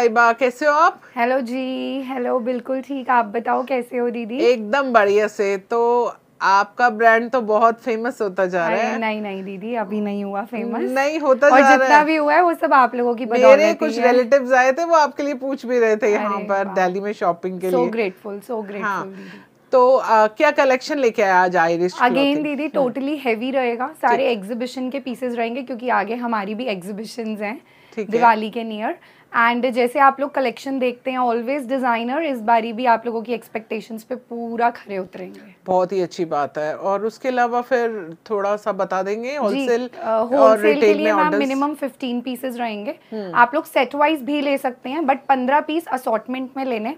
साहिबा कैसे हो आप हेलो जी हेलो बिल्कुल ठीक आप बताओ कैसे हो दीदी एकदम बढ़िया से तो आपका ब्रांड तो बहुत फेमस होता जा रहा है नहीं नहीं दीदी अभी नहीं हुआ फेमस नहीं होता और जा रहा है भी हुआ है वो सब आप लोगों की मेरे कुछ रिलेटिव आए थे वो आपके लिए पूछ भी रहे थे यहाँ पर दिल्ली में शॉपिंग के लिए सो ग्रेटफुल सो ग्रेटफुल तो आ, क्या कलेक्शन लेके आया आज आयरिश अगेन दीदी टोटली हम्म। हेवी रहेगा सारे एग्जीबिशन के पीसेस रहेंगे क्योंकि आगे हमारी भी एग्जीबिशन हैं दिवाली है। के नियर एंड जैसे आप लोग कलेक्शन देखते हैं ऑलवेज डिज़ाइनर इस बारी भी आप लोगों की एक्सपेक्टेशंस पे पूरा खरे उतरेंगे बहुत ही अच्छी बात है और उसके अलावा फिर थोड़ा सा बता देंगे होलसेल होलसेल के लिए मिनिमम 15 पीसेस रहेंगे हम्म। आप लोग सेट वाइज भी ले सकते हैं बट 15 पीस असॉर्टमेंट में लेने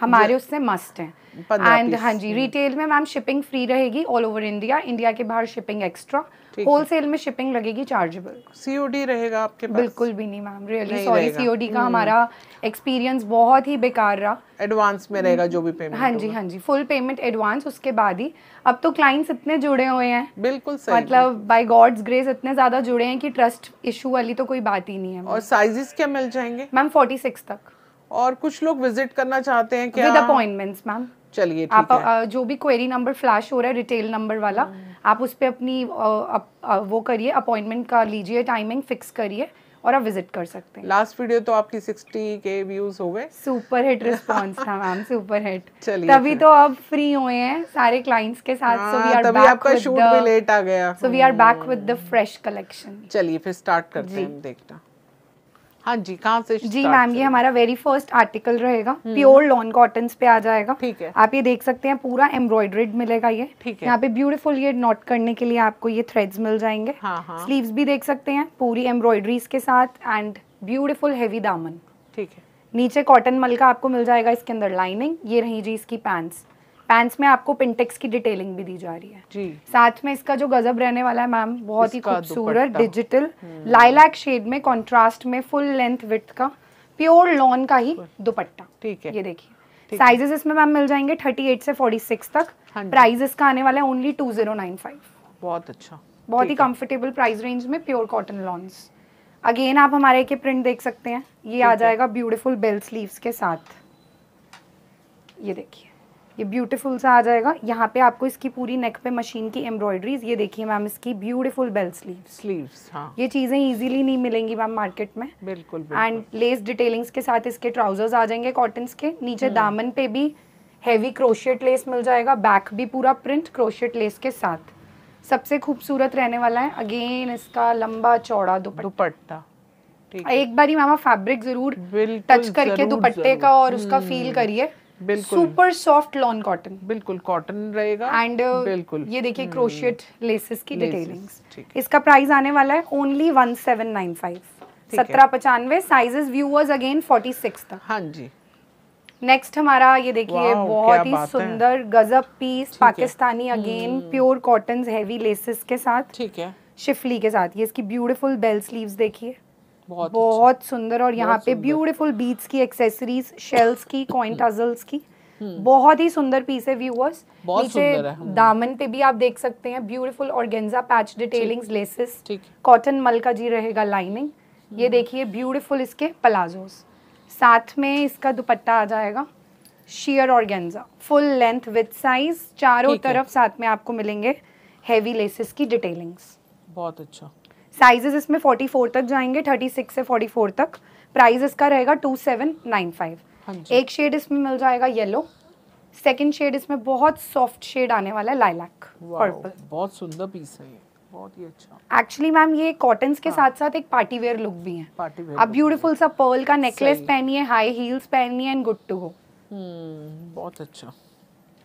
हमारे उससे मस्ट हैं एंड हाँ जी रिटेल में मैम शिपिंग फ्री रहेगी ऑल ओवर इंडिया इंडिया के बाहर शिपिंग एक्स्ट्रा होलसेल में शिपिंग लगेगी चार्जेबल सीओडी रहेगा आपके पास बिल्कुल भी नहीं मैम रियली सॉरी सीओडी का हम्म। हमारा एक्सपीरियंस बहुत ही बेकार रहा एडवांस में रहेगा जो भी पेमेंट हाँ, हाँ जी हाँ जी फुल पेमेंट एडवांस उसके बाद ही अब तो क्लाइंट्स इतने जुड़े हुए हैं बिल्कुल सही मतलब बाय गॉड्स ग्रेस इतने ज्यादा जुड़े हैं कि ट्रस्ट इशू वाली तो कोई बात ही नहीं है और साइजेस क्या मिल जाएंगे मैम फोर्टी सिक्स तक और कुछ लोग विजिट करना चाहते हैं क्या विद अपॉइंटमेंट्स मैम चलिए आप है। आ, जो भी क्वेरी नंबर फ्लैश हो रहा है रिटेल नंबर वाला हम्म। आप उस पर अपनी आ, आ, वो करिए अपॉइंटमेंट का लीजिए टाइमिंग फिक्स करिए और आप विजिट कर सकते हैं लास्ट वीडियो तो आपकी 60 के व्यूज हो गए सुपर हिट रिस्पांस था मैम सुपर हिट चलिए तभी तो अब फ्री हुए हैं सारे क्लाइंट्स के साथ सो वी आर तभी आपका शूट भी लेट आ गया so we are back with the fresh collection चलिए फिर स्टार्ट करते हैं देखना हाँ जी कहाँ से जी मैम ये हमारा वेरी फर्स्ट आर्टिकल रहेगा प्योर लॉन कॉटन पे आ जाएगा ठीक है आप ये देख सकते हैं पूरा एम्ब्रॉयड्रेड मिलेगा ये ठीक है यहाँ पे ब्यूटीफुल ये नॉट करने के लिए आपको ये थ्रेड्स मिल जाएंगे हाँ, हाँ. स्लीव्स भी देख सकते हैं पूरी एम्ब्रॉयडरीज के साथ एंड ब्यूटीफुल हैवी दामन ठीक है नीचे कॉटन मल का आपको मिल जाएगा इसके अंदर लाइनिंग ये रही जी इसकी पैंट्स पैंट्स में आपको पिंटेक्स की डिटेलिंग भी दी जा रही है जी साथ में इसका जो गजब रहने वाला है मैम बहुत ही खूबसूरत डिजिटल लाइलैक शेड में कॉन्ट्रास्ट में फुल लेंथ विथ का प्योर लॉन का ही दुपट्टा ठीक है ये देखिए साइजेस इसमें मैम मिल जाएंगे 38 से 46 तक प्राइस हाँ इसका आने वाला है ओनली 2095 बहुत अच्छा बहुत ही कंफर्टेबल प्राइस रेंज में प्योर कॉटन लॉन्स अगेन आप हमारे के प्रिंट देख सकते हैं ये आ जाएगा ब्यूटीफुल बेल स्लीव्स के साथ ये देखिए ये ब्यूटीफुल सा आ जाएगा यहाँ पे आपको इसकी पूरी नेक पे मशीन की एम्ब्रॉयडरीज ये देखिए मैम इसकी ब्यूटीफुल बेल स्लीव स्लीव हाँ ये चीज़ें इजीली नहीं मिलेंगी मैम मार्केट में बिल्कुल एंड लेस डिटेलिंग्स के साथ इसके ट्राउजर्स आ जाएंगे कॉटन के नीचे हम्म। दामन पे भी हैवी क्रोशियट लेस मिल जाएगा बैक भी पूरा प्रिंट क्रोशियट लेस के साथ सबसे खूबसूरत रहने वाला है अगेन इसका लंबा चौड़ा दुपट्टा एक बार ही मामा फैब्रिक जरूर टच करके दुपट्टे का और उसका फील हम्म। करिए सुपर सॉफ्ट लॉन कॉटन बिल्कुल कॉटन रहेगा एंड uh, बिल्कुल ये देखिए हम्म। क्रोशियट लेसेस की डिटेलिंग इसका प्राइस आने वाला है only one seven nine five सत्रह पचानवे sizes viewers again forty six था हाँ जी नेक्स्ट हमारा ये देखिए बहुत ही सुंदर गजब piece Pakistani again pure cotton heavy laces के साथ ठीक है शिफली के साथ ये इसकी ब्यूटीफुल बेल स्लीव्स देखिए बहुत अच्छा। बहुत सुंदर और यहाँ पे ब्यूटीफुल बीट्स की एक्सेसरीज शेल्स की कॉइन टजल्स hmm. की hmm. बहुत ही सुंदर पीस है व्यूअर्स नीचे hmm. दामन पे भी आप देख सकते हैं beautiful organza patch detailing laces cotton मलका जी रहेगा लाइनिंग ये देखिए ब्यूटीफुल इसके प्लाजोस साथ में इसका दुपट्टा आ जाएगा sheer organza full length with size चारों तरफ साथ में आपको मिलेंगे हेवी लेसेस की डिटेलिंग्स बहुत अच्छा साइजेस इसमें 44 तक जाएंगे 36 से 44 तक प्राइस इसका रहेगा 2795 हाँ एक शेड इसमें मिल जाएगा येलो सेकेंड शेड इसमें बहुत सॉफ्ट शेड आने वाला है लाइलैक पर्पल बहुत सुंदर पीस है ये एक्चुअली मैम अच्छा। ये कॉटन के हाँ। साथ साथ एक पार्टी वेयर लुक भी है अब ब्यूटीफुल सा पर्ल का नेकलेस पहनी है हाई हील्स पहनी है एंड गुड टू गो बहुत अच्छा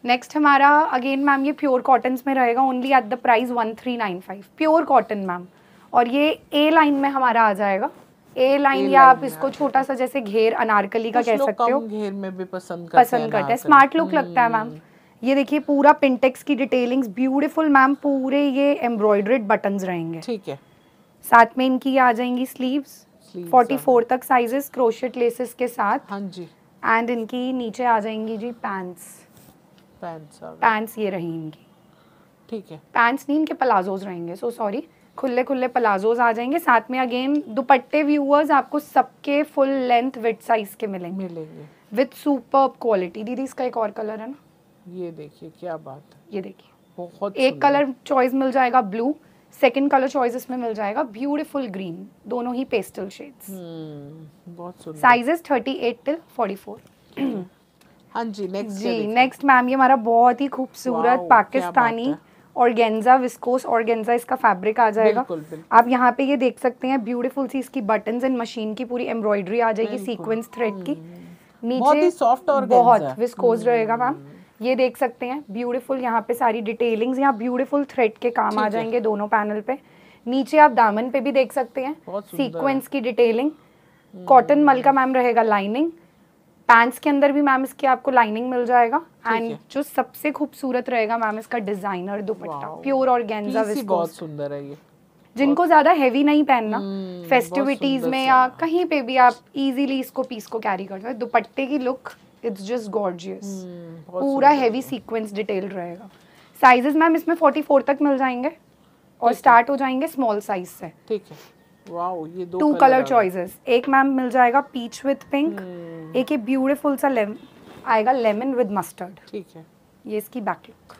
नेक्स्ट हमारा अगेन मैम ये प्योर कॉटन में रहेगा only at the price one three nine five pure cotton ma'am और ये ए लाइन में हमारा आ जाएगा ए लाइन या आप इसको छोटा सा जैसे घेर अनारकली का कह सकते हो घेर में भी पसंद करते पसंद करते हैं स्मार्ट लुक लगता है मैम हम्म। ये देखिए पूरा पिंटेक्स की डिटेलिंग्स ब्यूटीफुल मैम पूरे ये एम्ब्रॉयड्रेड बटन रहेंगे ठीक है साथ में इनकी आ जाएंगी स्लीव्स फोर तक साइजेस क्रोशेट लेसेस के साथ हाँ जी एंड इनकी नीचे आ जाएंगी जी पैंट्स पैंट्स ये रहेंगी इनकी ठीक है पैंट्स नहीं इनके प्लाजोज रहेंगे सो सॉरी खुले खुले प्लाजोज आ जाएंगे साथ में अगेन दुपट्टे व्यूअर्स आपको सबके फुल लेंथ विथ साइज के मिलेंगे मिलेंगे विथ सुपर क्वालिटी दीदी इसका एक और कलर है ना ये देखिए क्या बात है ये देखिए बहुत एक कलर चॉइस मिल जाएगा ब्लू सेकंड कलर चॉइस इसमें मिल जाएगा ब्यूटीफुल ग्रीन दोनों ही पेस्टल हम्म, शेड्स बहुत सुंदर साइजेस 38 टिल 44 हाँ जी नेक्स्ट जी नेक्स्ट मैम ये हमारा बहुत ही खूबसूरत पाकिस्तानी ऑर्गेन्जा विस्कोस ऑर्गेन्जा इसका फैब्रिक आ जाएगा बिल्कुल, बिल्कुल. आप यहाँ पे ये देख सकते हैं ब्यूटीफुल सी इसकी बटन एंड मशीन की पूरी एम्ब्रॉयडरी आ जाएगी सीक्वेंस थ्रेड की हम्म। नीचे सॉफ्ट और बहुत विस्कोस हम्म। रहेगा मैम ये देख सकते हैं ब्यूटीफुल यहाँ पे सारी डिटेलिंग यहाँ ब्यूटीफुल थ्रेड के काम आ जाएंगे दोनों पैनल पे नीचे आप दामन पे भी देख सकते हैं सीक्वेंस की डिटेलिंग कॉटन मल का मैम रहेगा लाइनिंग पैंट्स के अंदर भी मैम इसकी आपको लाइनिंग मिल जाएगा एंड जो सबसे खूबसूरत रहेगा मैम इसका डिजाइनर दुपट्टा प्योर ऑर्गेन्जा बहुत सुंदर है ये जिनको ज्यादा हेवी नहीं पहनना फेस्टिविटीज हम्म, में या कहीं पे भी आप इजीली इसको पीस को कैरी कर सकते दुपट्टे की लुक इट्स जस्ट गॉर्जियस पूरा हेवी सीक्वेंस डिटेल रहेगा साइजेस मैम इसमें 44 तक मिल जाएंगे और स्टार्ट हो जाएंगे स्मॉल साइज से ठीक है ये दो टू कलर चॉइसेस एक मैम मिल जाएगा पीच विद पिंक एक ये ब्यूटीफुल सा लेम, आएगा लेमन विद मस्टर्ड ठीक है ये इसकी बैक लुक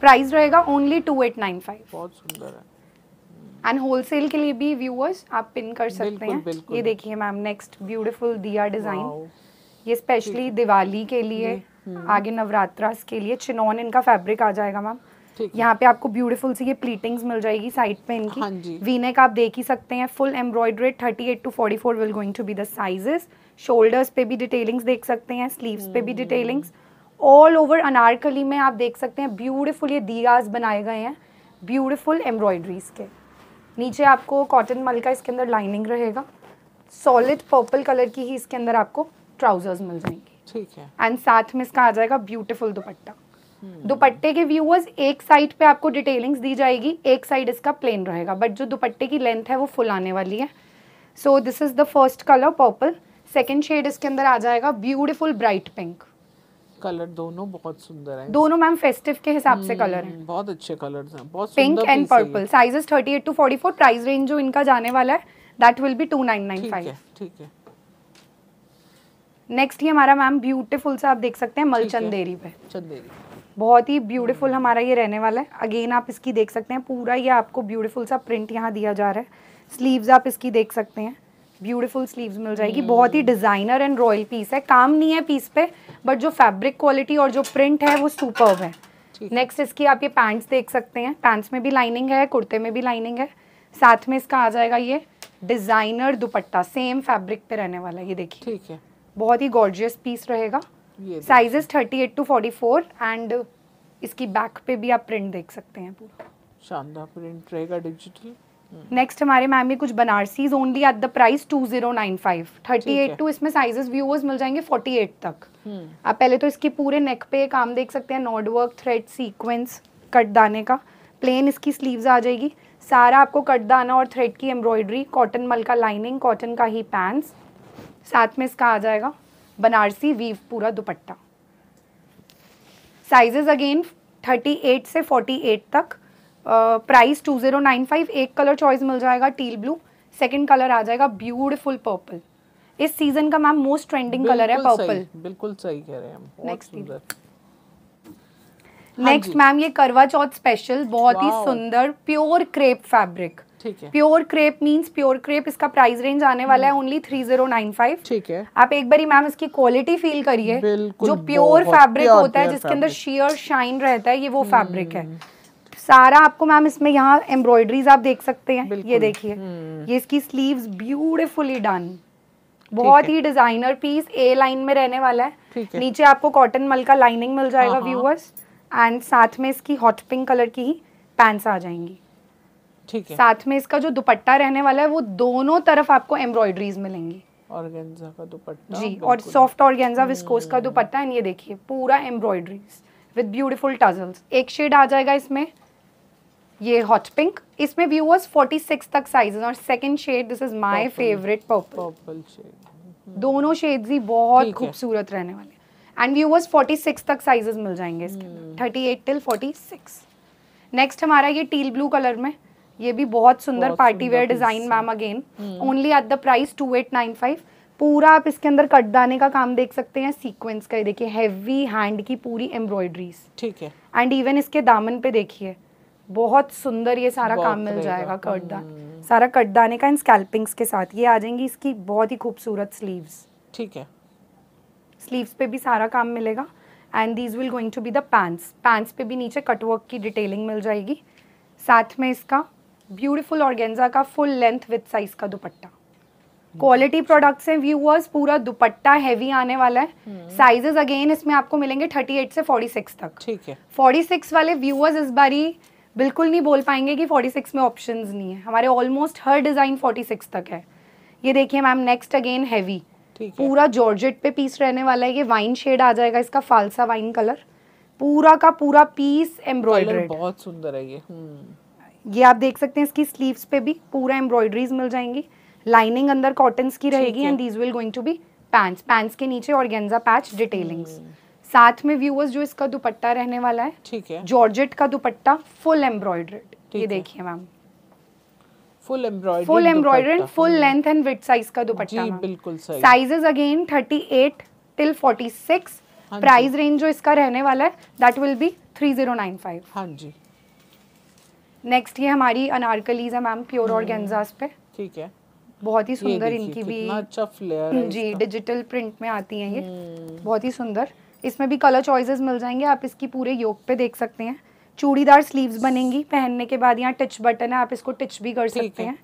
प्राइस रहेगा only two eight nine five बहुत सुंदर है एंड होलसेल के लिए भी व्यूअर्स आप पिन कर सकते बिल्कुल, हैं बिल्कुल। ये देखिए मैम नेक्स्ट ब्यूटीफुल दिया डिजाइन ये स्पेशली दिवाली के लिए हम्म। आगे नवरात्रास के लिए चिनॉन इनका फैब्रिक आ जाएगा मैम यहाँ पे आपको ब्यूटीफुल सी ये प्लीटिंग्स मिल जाएगी साइड पे इनकी हाँ जी वीनेक आप देख ही सकते हैं full embroidered eight to four will going to be the sizes shoulders पे भी डिटेलिंग्स देख सकते हैं स्लीव्स पे भी डिटेलिंग्स ऑल ओवर अनारकली में आप देख सकते हैं ब्यूटिफुल ये दीगाज बनाए गए हैं ब्यूटिफुल एम्ब्रॉयड्रीज के नीचे आपको कॉटन मल का इसके अंदर लाइनिंग रहेगा सॉलिड पर्पल कलर की ही इसके अंदर आपको ट्राउजर्स मिल जाएंगे ठीक है एंड साथ में इसका आ जाएगा ब्यूटीफुल दुपट्टा Hmm. दुपट्टे के व्यूअर्स एक साइड पे आपको डिटेलिंग्स दी जाएगी एक साइड इसका प्लेन रहेगा बट जो दुपट्टे की लेंथ है वो फुल आने वाली है so this is the first colour purple second shade इसके अंदर आ जाएगा ब्यूटिफुल ब्राइट पिंक कलर दोनों बहुत सुंदर है दोनों मैम फेस्टिव के हिसाब से कलर है hmm, बहुत अच्छे कलर है बहुत pink and purple size thirty eight to forty four price range जो इनका जाने वाला है that will be two nine nine five ठीक है नेक्स्ट ही हमारा मैम ब्यूटीफुल सा आप देख सकते हैं मलचंदेरी पे चंदेरी बहुत ही ब्यूटीफुल हम्म। हमारा ये रहने वाला है अगेन आप इसकी देख सकते हैं पूरा ये आपको ब्यूटीफुल सा प्रिंट यहाँ दिया जा रहा है स्लीव्स आप इसकी देख सकते हैं ब्यूटीफुल स्लीव्स मिल जाएगी बहुत ही डिज़ाइनर एंड रॉयल पीस है काम नहीं है पीस पे बट जो फैब्रिक क्वालिटी और जो प्रिंट है वो सुपर है नेक्स्ट इसकी आप ये पैंट्स देख सकते हैं पैंट्स में भी लाइनिंग है कुर्ते में भी लाइनिंग है साथ में इसका आ जाएगा ये डिज़ाइनर दुपट्टा सेम फैब्रिक पे रहने वाला ये देखिए ठीक है बहुत ही गॉर्जियस पीस रहेगा sizes thirty eight to forty four and इसकी बैक पे भी आप प्रिंट देख सकते हैं पूरा शानदार प्रिंट रहेगा डिजिटल नेक्स्ट हम्म। हमारे मैम ये कुछ Banarasis only at the price two zero nine five thirty eight to इसमें साइजेस व्यूअर्स मिल जाएंगे फोर्टी एट तक हम्म। आप पहले तो इसकी पूरे नेक पे काम देख सकते हैं knot work thread sequins cut दाने का प्लेन इसकी स्लीव्स आ जाएगी सारा आपको कट दाना और थ्रेड की एम्ब्रॉयडरी कॉटन मल का लाइनिंग कॉटन का ही पैंट्स साथ में इसका आ जाएगा बनारसी वीव पूरा दुपट्टा साइजेस अगेन 38 से 48 तक price two zero nine five एक कलर चॉइस मिल जाएगा टील ब्लू सेकंड कलर आ जाएगा ब्यूटिफुल पर्पल इस सीजन का मैम मोस्ट ट्रेंडिंग कलर है पर्पल बिल्कुल सही कह रहे हैं नेक्स्ट नेक्स्ट मैम ये करवा चौथ स्पेशल बहुत ही सुंदर प्योर क्रेप फैब्रिक ठीक है pure crepe means pure crepe इसका प्राइस रेंज आने वाला है only three zero nine five ठीक है आप एक बार मैम इसकी क्वालिटी फील करिए जो प्योर फैब्रिक होता है जिसके अंदर शियर शाइन रहता है ये वो फैब्रिक है हम्म। सारा आपको मैम इसमें यहाँ एम्ब्रॉयडरीज आप देख सकते हैं ये देखिए हम्म। ये इसकी स्लीव्स ब्यूटिफुली डन बहुत ही डिजाइनर पीस ए लाइन में रहने वाला है नीचे आपको कॉटन मल का लाइनिंग मिल जाएगा व्यूअर्स हाँ, एंड हाँ। साथ में इसकी हॉट पिंक कलर की ही पैंट्स आ जाएंगी ठीक है साथ में इसका जो दुपट्टा रहने वाला है वो दोनों तरफ आपको एम्ब्रॉयडरीज मिलेंगी ऑर्गेन्जा का दुपट्टा जी और सॉफ्ट ऑर्गेन्जा विस्कोस का दुपट्टा एंड ये देखिए पूरा एम्ब्रॉयडरीज विद ब्यूटीफुल टजल्स एक शेड आ जाएगा इसमें ये हॉट पिंक इसमें व्यूअर्स 46 तक साइजेस और second shade this is my favourite purple purple shade दोनों शेड्स ही बहुत खूबसूरत रहने वाले एंड व्यूअर्स 46 तक साइजेस मिल जाएंगे इसके 38 टिल 46 नेक्स्ट हमारा ये टील ब्लू कलर में ये भी बहुत सुंदर party wear design ma'am again only at the price two eight nine five पूरा आप इसके अंदर कटदाने का काम देख सकते हैं सीक्वेंस का ये देखिए हैवी हैंड की पूरी एम्ब्रॉयडरीज ठीक है एंड इवन इसके दामन पे देखिए बहुत सुंदर ये सारा काम मिल जाएगा कटदान हम्म। सारा कटदाने का एंड स्कैल्पिंग्स के साथ ये आ जाएंगी इसकी बहुत ही खूबसूरत स्लीव्स ठीक है स्लीव्स पे भी सारा काम मिलेगा and these will going to be the pants pants पे भी नीचे कटवर्क की डिटेलिंग मिल जाएगी साथ में इसका ब्यूटीफुल ऑर्गेन्जा का फुल लेंथ विथ साइज का दुपट्टा क्वालिटी प्रोडक्ट्स हैं व्यूअर्स पूरा दुपट्टा हैवी आने वाला है साइजेस hmm. अगेन इसमें आपको मिलेंगे 38 से 46 तक ठीक है 46 वाले व्यूअर्स इस बारी बिल्कुल नहीं बोल पाएंगे कि 46 में ऑप्शंस नहीं है हमारे ऑलमोस्ट हर डिजाइन 46 तक है ये देखिए मैम नेक्स्ट अगेन हैवी पूरा जॉर्जेट पे पीस रहने वाला है ये वाइन शेड आ जाएगा इसका फालसा वाइन कलर पूरा का पूरा पीस एम्ब्रॉयडर बहुत सुंदर है ये हम्म। ये आप देख सकते हैं इसकी स्लीव्स पे भी पूरा एम्ब्रॉयडरीज मिल जाएंगी लाइनिंग अंदर कॉटन्स की रहेगी and these will going to be pants pants के नीचे और गेंजा पैच डिटेलिंग्स साथ में व्यूअर्स जो इसका दुपट्टा रहने वाला है ठीक है जॉर्जेट का दुपट्टा फुल एम्ब्रॉयडर्ड ये देखिए ma'am full embroider full embroidered full length and with size का दुपट्टा जी बिल्कुल सही sizes again 38 till 46 price range जो इसका रहने वाला है दैट विल बी 3095 हां जी नेक्स्ट ये हमारी अनारकलीज है मैम प्योर और गेंजाज पे ठीक है बहुत ही सुंदर इनकी भी अच्छा फ्लेयर जी डिजिटल प्रिंट में आती हैं ये हम्म। बहुत ही सुंदर इसमें भी कलर चॉइसेस मिल जाएंगे आप इसकी पूरे योग पे देख सकते हैं चूड़ीदार स्लीव्स बनेंगी पहनने के बाद यहाँ टच बटन है आप इसको टच भी कर सकते हैं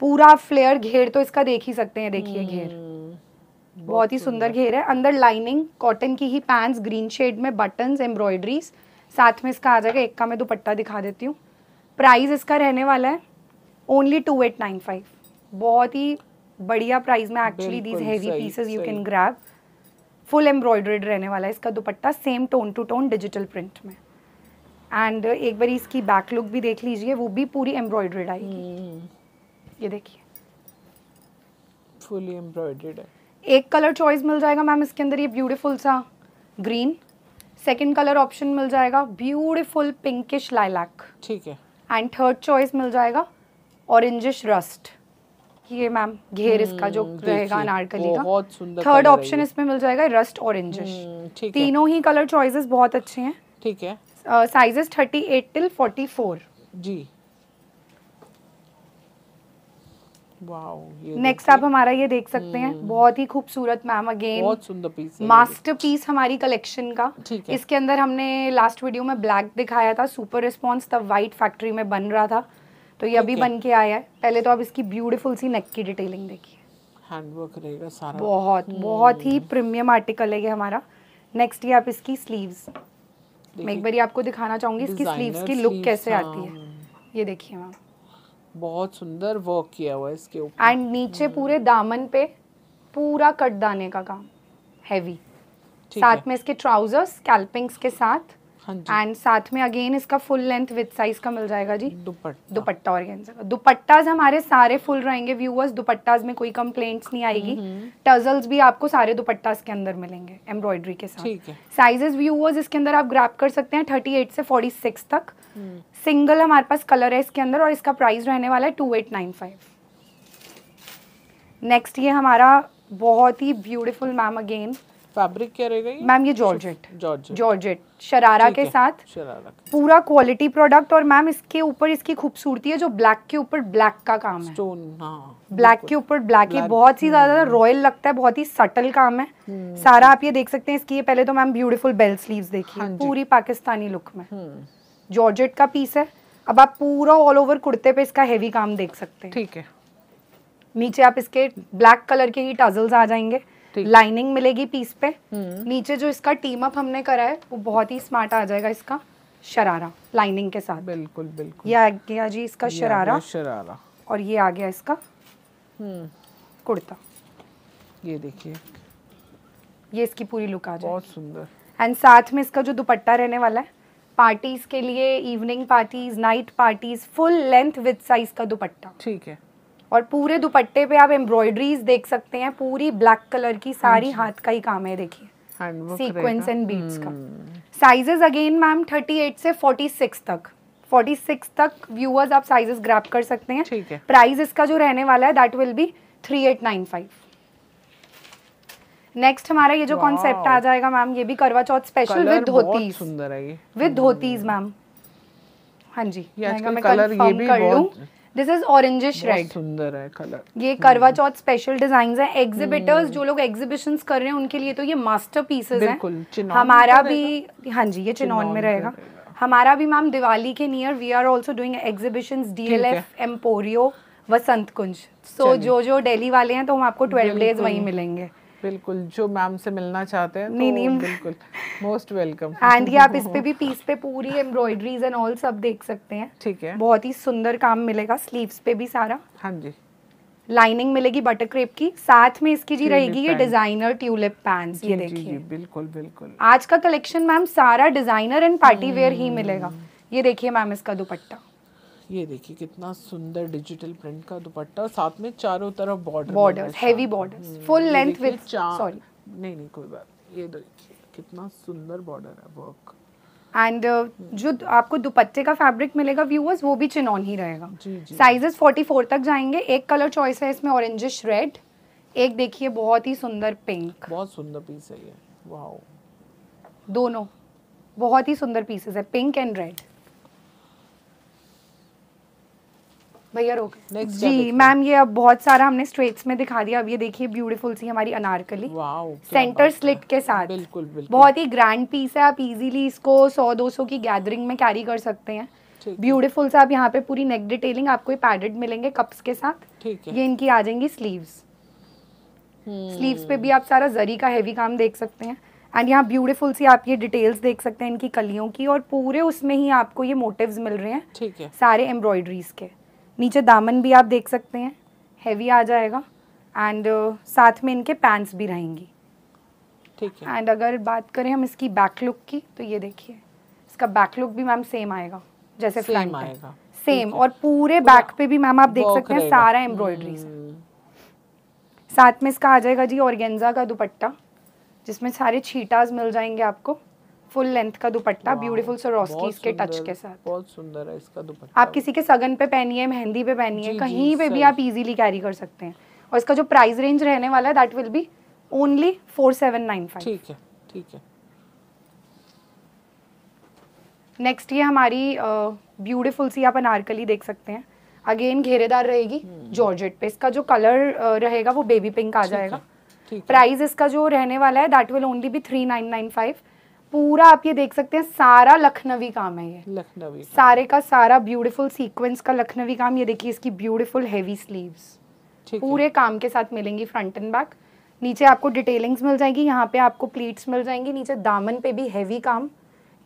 पूरा फ्लेयर घेर तो इसका देख ही सकते हैं देखिए हम्म। घेर बहुत ही सुंदर घेर है अंदर लाइनिंग कॉटन की ही पैंट्स ग्रीन शेड में बटन एम्ब्रॉयडरीज साथ में इसका आ जाएगा एक का मैं दुपट्टा दिखा देती हूँ प्राइस इसका रहने वाला है only two eight nine five बहुत ही बढ़िया प्राइस में actually these heavy pieces you can grab full embroidered रहने वाला है इसका दुपट्टा same tone to tone digital print में एंड एक बार इसकी बैक लुक भी देख लीजिए वो भी पूरी एम्ब्रॉयड्रेड आएगी hmm. ये देखिए फुली एम्ब्रॉयड्रेड है एक कलर चॉइस मिल जाएगा मैम इसके अंदर ये ब्यूटीफुल सा ग्रीन सेकंड कलर ऑप्शन मिल जाएगा ब्यूटीफुल पिंकिश लाइलैक ठीक है एंड थर्ड चॉइस मिल जाएगा ऑरेंजिश रस्ट ये मैम घेर इसका जो हम्म, रहेगा अनारकली का थर्ड ऑप्शन इसमें मिल जाएगा रस्ट हम्म, ऑरेंजिश तीनों ही कलर चॉइसेस बहुत अच्छे हैं ठीक है sizes thirty eight till forty four जी नेक्स्ट आप हमारा ये देख सकते हैं हम्म। बहुत ही खूबसूरत मैम अगेन बहुत सुंदर पीस मास्टर पीस हमारी कलेक्शन का ठीक है इसके अंदर हमने लास्ट वीडियो में ब्लैक दिखाया था सुपर रिस्पॉन्स तब व्हाइट फैक्ट्री में बन रहा था तो ये अभी बन के आया है पहले तो आप इसकी ब्यूटीफुल सी नेक की डिटेलिंग देखिए हैंडवर्क रहेगा सारा बहुत हम्म। बहुत ही प्रीमियम आर्टिकल है ये हमारा नेक्स्ट ये आप इसकी स्लीव्स मैं एक बार आपको दिखाना चाहूंगी इसकी स्लीव्स की लुक कैसे आती हाँ। है ये देखिए मैम बहुत सुंदर वर्क किया हुआ है इसके ऊपर एंड नीचे हम्म। पूरे दामन पे पूरा कट दाने का काम हैवी साथ है। में इसके ट्राउजर्स स्कैल्पिंग्स के साथ एंड हाँ साथ में अगेन इसका फुल लेंथ विद साइज का मिल जाएगा जी दुपट्टा दुपट्टा और दुपट्टाज हमारे सारे फुल रहेंगे व्यूअर्स दुपट्टाज में कोई कंप्लेंट्स नहीं आएगी टजल्स हम्म, हम्म। भी आपको सारे दुपट्टाज के अंदर मिलेंगे एम्ब्रॉयडरी के साथ साइजेस व्यूअर्स इसके अंदर आप ग्रैप कर सकते हैं थर्टी एट से फोर्टी सिक्स तक सिंगल हमारे पास कलर है इसके अंदर और इसका प्राइस रहने वाला है two eight nine five next ये हमारा बहुत ही ब्यूटीफुल मैम अगेन फैब्रिक क्या रहेगा मैम ये जॉर्जेट जॉर्जेट शरारा के साथ शरारा पूरा क्वालिटी प्रोडक्ट और मैम इसके ऊपर इसकी खूबसूरती है जो ब्लैक के ऊपर ब्लैक का काम है स्टोन हाँ, ब्लैक के ऊपर ब्लैक ही बहुत ही ज्यादा रॉयल हम्म. लगता है बहुत ही सटल काम है हम्म. सारा आप ये देख सकते हैं इसकी ये पहले तो मैम ब्यूटीफुल बेल स्लीव देखिए हाँ पूरी पाकिस्तानी लुक में हम्म. जॉर्जेट का पीस है अब आप पूरा ऑल ओवर कुर्ते पे इसका हैवी काम देख सकते हैं ठीक है नीचे आप इसके ब्लैक कलर के ही टजल्स आ जाएंगे लाइनिंग मिलेगी पीस पे हम्म। नीचे जो इसका टीम अप हमने करा है वो बहुत ही स्मार्ट आ जाएगा इसका शरारा लाइनिंग के साथ बिल्कुल बिल्कुल ये आ गया जी इसका शरारा शरारा और ये आ गया इसका हम्म। कुर्ता ये देखिए ये इसकी पूरी लुक आ जाए बहुत सुंदर एंड साथ में इसका जो दुपट्टा रहने वाला है पार्टीज के लिए evening parties night parties full length with size का दुपट्टा ठीक है और पूरे दुपट्टे पे आप एम्ब्रॉयडरीज देख सकते हैं पूरी ब्लैक कलर की सारी हाँ हाथ का ही काम है देखिए सीक्वेंस एंड बीट्स का साइजेस अगेन मैम 38 से 46 तक 46 तक व्यूअर्स आप साइजेस ग्रैप कर सकते हैं प्राइस इसका जो रहने वाला है that will be three eight nine five next हमारा ये जो कॉन्सेप्ट आ जाएगा मैम ये भी करवा चौथ स्पेशल विद धोतीज सुंदर है ये विद धोतीज मैम हाँ जी कलर ये भी कर लूँ दिस इज ऑरेंजिश रेड सुंदर है कलर ये करवा हम्म। चौथ स्पेशल डिजाइन है एग्जिबिटर्स जो लोग एग्जिबिशन कर रहे हैं उनके लिए तो ये मास्टर पीसेज है हमारा तो भी हाँ जी ये चिनौन में तो रहेगा हमारा भी मैम दिवाली के near we are also doing exhibition D L F Emporio Vasant Kunj so जो जो दिल्ली वाले हैं तो हम आपको ट्वेल्व डेज वहीं मिलेंगे बिल्कुल जो मैम से मिलना चाहते हैं नहीं तो नहीं बिल्कुल मोस्ट वेलकम एंड आप इस पे भी पीस पे पूरी एम्ब्रॉयडरीज एंड ऑल सब देख सकते हैं ठीक है बहुत ही सुंदर काम मिलेगा स्लीव्स पे भी सारा हाँ जी लाइनिंग मिलेगी बटर क्रेप की साथ में इसकी जी रहेगी ये डिजाइनर ट्यूलिप पैंट ये देखिए बिल्कुल बिल्कुल आज का कलेक्शन मैम सारा डिजाइनर एंड पार्टी वेयर ही मिलेगा ये देखिए मैम इसका दुपट्टा ये देखिए कितना सुंदर डिजिटल प्रिंट का दुपट्टा साथ में चारों तरफ border border heavy border full length with sorry नहीं नहीं कोई बात ये देखिए कितना सुंदर बॉर्डर है वर्क एंड uh, हम्म। जो आपको दुपट्टे का फैब्रिक मिलेगा व्यूअर्स वो भी चिनॉन ही रहेगा साइजेस 44 तक जाएंगे एक कलर चॉइस है इसमें ऑरेंजिश रेड एक देखिए बहुत ही सुंदर पिंक बहुत सुंदर पीस है ये वाओ दोनों बहुत ही सुंदर पीसेस है पिंक एंड रेड भैया रोक जी मैम ये अब बहुत सारा हमने स्ट्रेट्स में दिखा दिया अब ये देखिए ब्यूटीफुल सी हमारी अनारकली सेंटर स्लिट के साथ बिल्कुल बिल्कुल बहुत ही ग्रैंड पीस है आप इजीली इसको सौ दो सौ की गैदरिंग में कैरी कर सकते हैं ब्यूटीफुल सा आप यहाँ पे पूरी नेक डिटेलिंग आपको पैडेड मिलेंगे कप्स के साथ ये इनकी आ जाएंगी स्लीव स्लीव्स hmm। पे भी आप सारा जरी का हैवी काम देख सकते हैं एंड यहाँ ब्यूटीफुल सी आप ये डिटेल्स देख सकते हैं इनकी कलियों की और पूरे उसमें ही आपको ये मोटिव मिल रहे हैं ठीक है सारे एम्ब्रॉयडरीज के नीचे दामन भी आप देख सकते हैं हैवी आ जाएगा एंड uh, साथ में इनके पैंट्स भी रहेंगी ठीक है एंड अगर बात करें हम इसकी बैक लुक की तो ये देखिए इसका बैक लुक भी मैम सेम आएगा जैसे फ्रंट आएगा सेम और पूरे बैक पे भी मैम आप देख सकते हैं सारा एम्ब्रॉयडरी हम्म। साथ में इसका आ जाएगा जी ऑर्गेंजा का दुपट्टा जिसमें सारे छीटाज मिल जाएंगे आपको फुल लेंथ का दुपट्टा ब्यूटीफुल सरोस्कीज के टच के साथ बहुत सुंदर है इसका दुपट्टा आप किसी के सगन पे पहनिए मेहंदी पे पहनिए कहीं पे भी आप इजीली कैरी कर सकते हैं और इसका जो प्राइस रेंज रहने वाला है that will be only four seven nine five ठीक है ठीक है नेक्स्ट ये हमारी ब्यूटीफुल सी आप अनारकली देख सकते हैं अगेन घेरेदार रहेगी जॉर्जेट हम्म। पे इसका जो कलर रहेगा वो बेबी पिंक आ जाएगा प्राइस इसका जो रहने वाला है that will only be three nine nine five पूरा आप ये देख सकते हैं सारा लखनवी काम है ये लखनवी सारे का सारा ब्यूटीफुल सीक्वेंस का लखनवी काम ये देखिए इसकी ब्यूटीफुल हेवी स्लीव्स पूरे काम के साथ मिलेंगी फ्रंट एंड बैक नीचे आपको डिटेलिंग्स मिल जाएगी यहाँ पे आपको प्लीट्स मिल जाएंगी नीचे दामन पे भी हैवी काम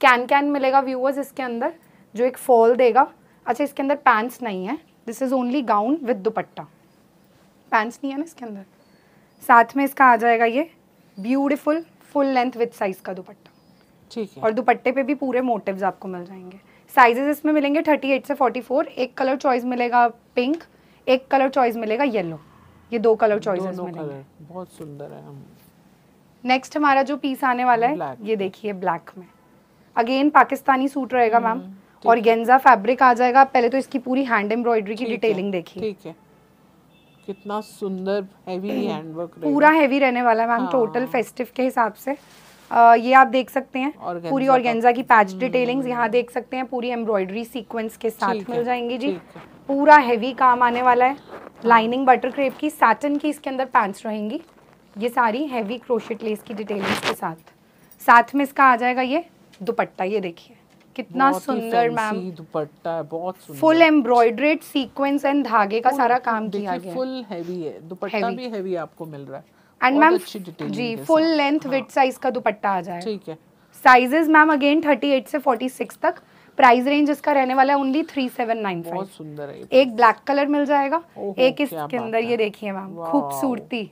कैन कैन मिलेगा व्यूअर्स इसके अंदर जो एक फॉल देगा अच्छा इसके अंदर पैंट्स नहीं है this is only gown with दुपट्टा पैंट्स नहीं है ना इसके अंदर साथ में इसका आ जाएगा ये beautiful full length with size का दुपट्टा ठीक है और दुपट्टे पे भी पूरे मोटिव आपको मिल जाएंगे साइजेस इसमें मिलेंगे 38 से 44 एक कलर चॉइस मिलेगा पिंक एक कलर चॉइस मिलेगा येलो ये दो कलर चॉइस बहुत सुंदर है नेक्स्ट हमारा जो पीस आने वाला है ये देखिए ब्लैक में अगेन पाकिस्तानी सूट रहेगा मैम हम्म, और गेंजा फैब्रिक आ जाएगा पहले तो इसकी पूरी हैंड एम्ब्रॉयडरी की डिटेलिंग देखिए ठीक है कितना सुंदर हैवी हैंडवर्क पूरा हैवी रहने वाला है मैम टोटल फेस्टिव के हिसाब से ये आप देख सकते हैं औरगेंजा पूरी ऑर्गेन्जा की पैच डिटेलिंग हम्म, हम्म, यहाँ हम्म। देख सकते हैं पूरी एम्ब्रॉयडरी सीक्वेंस के साथ मिल जाएंगी जी पूरा हेवी काम आने वाला है लाइनिंग बटर क्रेप की सैटन की इसके अंदर पैंट्स रहेंगी ये सारी हैवी क्रोशेट लेस की डिटेलिंग के साथ साथ में इसका आ जाएगा ये दुपट्टा ये देखिए कितना सुंदर मैम दुपट्टा है बहुत सुंदर फुल एम्ब्रॉयड्रेड सीक्वेंस एंड धागे का सारा काम किया गया फुल हैवी है दुपट्टा भी हैवी आपको मिल रहा है एंड मैम जी फुल लेंथ विथ साइज का दुपट्टा आ जाए ठीक है साइजेस मैम अगेन 38 से 46 तक प्राइस रेंज इसका रहने वाला है only three seven nine five सुंदर है एक ब्लैक कलर मिल जाएगा एक इसके अंदर ये देखिए मैम खूबसूरती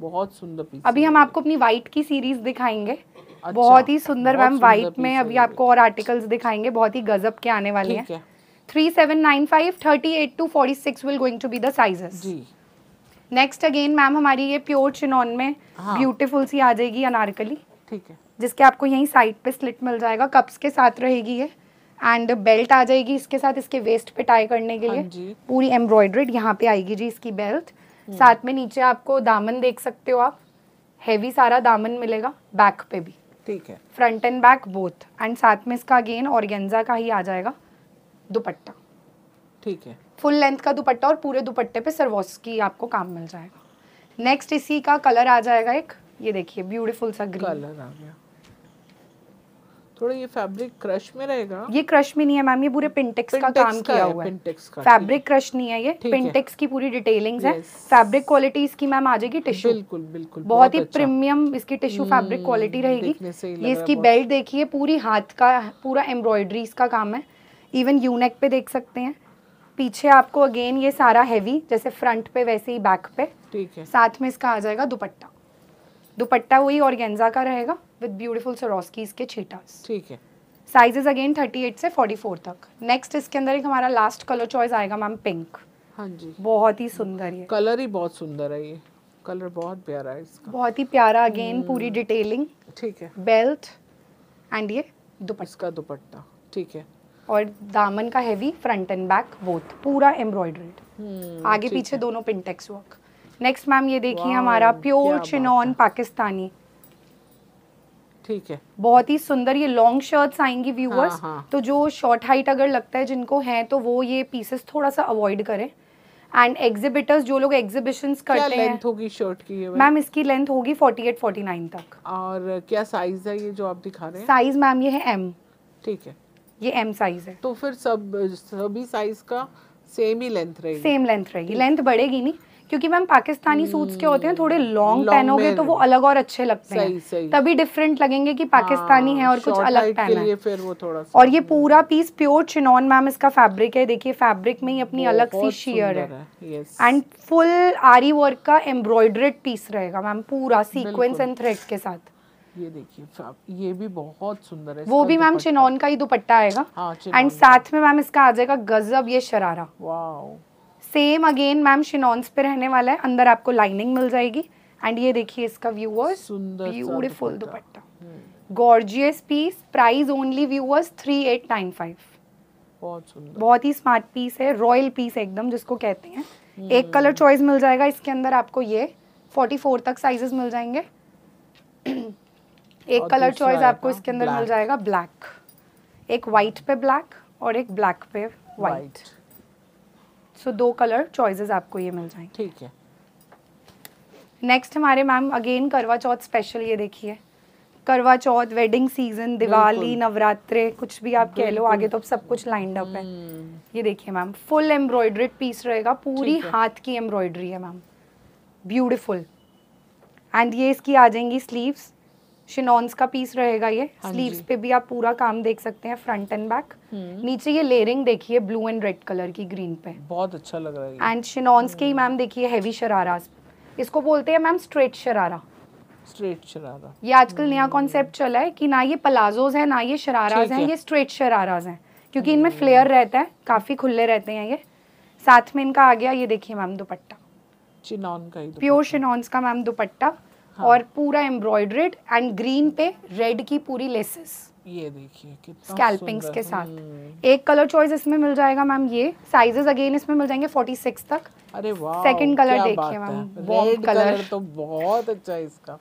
बहुत सुंदर पीस अभी हम आपको अपनी व्हाइट की सीरीज दिखाएंगे अच्छा, बहुत ही सुंदर मैम व्हाइट में अभी आपको और आर्टिकल्स दिखाएंगे बहुत ही गजब के आने वाले हैं three seven nine five thirty eight to forty six will going to be the sizes जी नेक्स्ट अगेन मैम हमारी ये प्योर चिनॉन में ब्यूटीफुल हाँ। सी आ जाएगी अनारकली ठीक है जिसके आपको यहीं साइड पे स्लिट मिल जाएगा कप्स के साथ रहेगी ये एंड बेल्ट आ जाएगी इसके साथ इसके वेस्ट पे टाई करने के लिए हाँ पूरी एम्ब्रॉयड्रेड यहाँ पे आएगी जी इसकी बेल्ट हम्म। साथ में नीचे आपको दामन देख सकते हो आप हैवी सारा दामन मिलेगा बैक पे भी ठीक है front and back both and साथ में इसका अगेन और का ही आ जाएगा दुपट्टा ठीक है फुल लेंथ का दुपट्टा और पूरे दुपट्टे पे सरवॉस की आपको काम मिल जाएगा नेक्स्ट इसी का कलर आ जाएगा एक ये देखिए ब्यूटीफुल सा ग्रीन कलर आ गया थोड़ा ये फैब्रिक क्रश में रहेगा ये क्रश में नहीं है मैम ये पूरे पिंटेक्स का काम का किया हुआ है फैब्रिक क्रश नहीं है ये पिंटेक्स की पूरी डिटेलिंग्स है फैब्रिक क्वालिटी इसकी मैम आ जाएगी टिश्यू बिल्कुल बिल्कुल बहुत ही प्रीमियम अच्छा। इसकी टिश्यू फैब्रिक क्वालिटी रहेगी ये इसकी बेल्ट देखिए पूरी हाथ का पूरा एम्ब्रॉयडरी का काम है इवन यूनेक पे देख सकते हैं पीछे आपको अगेन ये सारा हैवी जैसे फ्रंट पे वैसे ही बैक पे ठीक है साथ में इसका आ जाएगा दुपट्टा दुपट्टा वही ऑर्गेन्जा का रहेगा विद ब्यूटीफुल सरोस्की इसके छीटा ठीक है साइजेस अगेन 38 से 44 तक नेक्स्ट इसके अंदर एक हमारा लास्ट कलर चॉइस आएगा मैम पिंक हाँ जी बहुत ही सुंदर है कलर ही बहुत सुंदर है ये कलर बहुत प्यारा है इसका बहुत ही प्यारा अगेन हम्म। पूरी डिटेलिंग ठीक है बेल्ट एंड ये दुपट्टा इसका दुपट्टा ठीक है और दामन का heavy front and back both पूरा एम्ब्रॉयडर्ड हम्म, आगे पीछे दोनों पिंटेक्स वर्क नेक्स्ट मैम ये देखिए हमारा प्योर चिनॉन पाकिस्तानी ठीक है बहुत ही सुंदर ये लॉन्ग शर्ट्स आएंगी व्यूअर्स हाँ, हाँ. तो जो शॉर्ट हाइट अगर लगता है जिनको है तो वो ये पीसेस थोड़ा सा अवॉइड करें एंड एग्जिबिटर्स जो लोग एग्जिबिशन करते हैं लेंथ होगी शर्ट की मैम इसकी लेंथ होगी 48 49 तक और क्या साइज है ये जो आप दिखा रहे हैं साइज मैम ये है एम ठीक है ये एम साइज है तो फिर सब सभी साइज का सेम ही लेंथ रहेगी सेम लेंथ रहेगी लेंथ बढ़ेगी नहीं क्योंकि मैम पाकिस्तानी सूट्स के होते हैं थोड़े लॉन्ग hmm, पहनोगे तो वो अलग और अच्छे लगते सही, हैं सही। तभी डिफरेंट लगेंगे कि पाकिस्तानी हाँ, है और कुछ अलग पहना है फिर वो थोड़ा और ये पूरा पीस प्योर चिनॉन मैम इसका फैब्रिक है देखिए फैब्रिक में ही अपनी अलग सी शेयर है एंड फुल आरी वर्क का एम्ब्रॉयडरेड पीस रहेगा मैम पूरा सीक्वेंस एंड थ्रेड के साथ ये देखिए ये भी बहुत सुंदर है वो भी मैम चिनौन का ही दुपट्टा आएगा एंड हाँ, साथ में मैम इसका आ जाएगा गजब ये sharara same again ma'am chinons पे रहने वाला है अंदर आपको लाइनिंग मिल जाएगी एंड ये देखिए इसका व्यूअर्स सुंदर beautiful dupatta gorgeous piece price only viewers three eight nine five बहुत सुंदर बहुत ही स्मार्ट पीस है रॉयल पीस एकदम जिसको कहते हैं एक कलर हम्म। चॉइस मिल जाएगा इसके अंदर आपको ये फोर्टी फोर तक साइजेस मिल जाएंगे एक कलर चॉइस आपको इसके अंदर मिल जाएगा ब्लैक एक वाइट पे ब्लैक और एक ब्लैक पे वाइट सो so, दो कलर चॉइसेस आपको ये मिल जाएंगे ठीक है नेक्स्ट हमारे मैम अगेन करवा चौथ स्पेशल ये देखिए करवा चौथ वेडिंग सीजन दिवाली नवरात्रे कुछ भी आप कह लो आगे तो अब सब कुछ लाइंड अप है हम्म। ये देखिए मैम फुल एम्ब्रॉयड्रेड पीस रहेगा पूरी हाथ की एम्ब्रॉयडरी है मैम ब्यूटिफुल एंड ये इसकी आ जाएंगी स्लीव्स शिनॉन्स का पीस रहेगा ये स्लीव्स हाँ पे भी आप पूरा काम देख सकते हैं फ्रंट एंड बैक नीचे ये लेयरिंग देखिए ब्लू एंड रेड कलर की ग्रीन पे बहुत अच्छा लग रहा है एंड शिनॉन्स के ही मैम हम्म। देखिए हैवी शरारा इसको बोलते हैं ma'am straight sharara straight sharara ये आजकल नया कॉन्सेप्ट हम्म। चला है कि ना ये पलाजोज है ना ये शराराज हैं ये स्ट्रेट शराराज हैं क्योंकि इनमें फ्लेयर हम्म। रहता है काफी खुले रहते हैं ये साथ में इनका आ गया ये देखिए मैम दुपट्टा चिनॉन का प्योर शिनॉन्स का मैम दुपट्टा हाँ। और पूरा एम्ब्रॉयड्रेड एंड ग्रीन पे रेड की पूरी लेसेस ये देखिए स्कैल्पिंग्स के साथ हम्म। एक कलर चॉइस इसमें मिल जाएगा मैम ये साइजेस अगेन इसमें मिल जाएंगे 46 तक अरे वाह सेकंड कलर देखिए मैम रेड कलर तो बहुत अच्छा इसका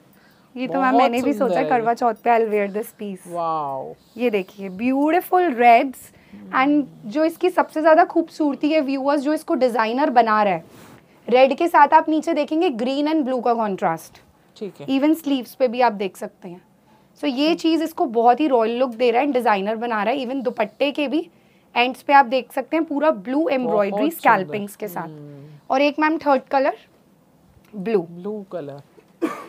ये तो मैम मैंने भी सोचा करवा चौथ पे I wear this piece wow ये देखिए ब्यूटीफुल रेड्स एंड जो इसकी सबसे ज़्यादा खूबसूरती है व्यूअर्स जो इसको डिज़ाइनर बना रहा है रेड के साथ आप नीचे देखेंगे ग्रीन एंड ब्लू का कॉन्ट्रास्ट ठीक है इवन स्लीव्स पे भी आप देख सकते हैं सो so, ये हम्म। चीज़ इसको बहुत ही रॉयल लुक दे रहा है डिज़ाइनर बना रहा है इवन दुपट्टे के भी एंड्स पे आप देख सकते हैं पूरा ब्लू एम्ब्रॉयडरी स्कैल्पिंग्स के साथ हम्म। और एक ma'am third colour blue blue colour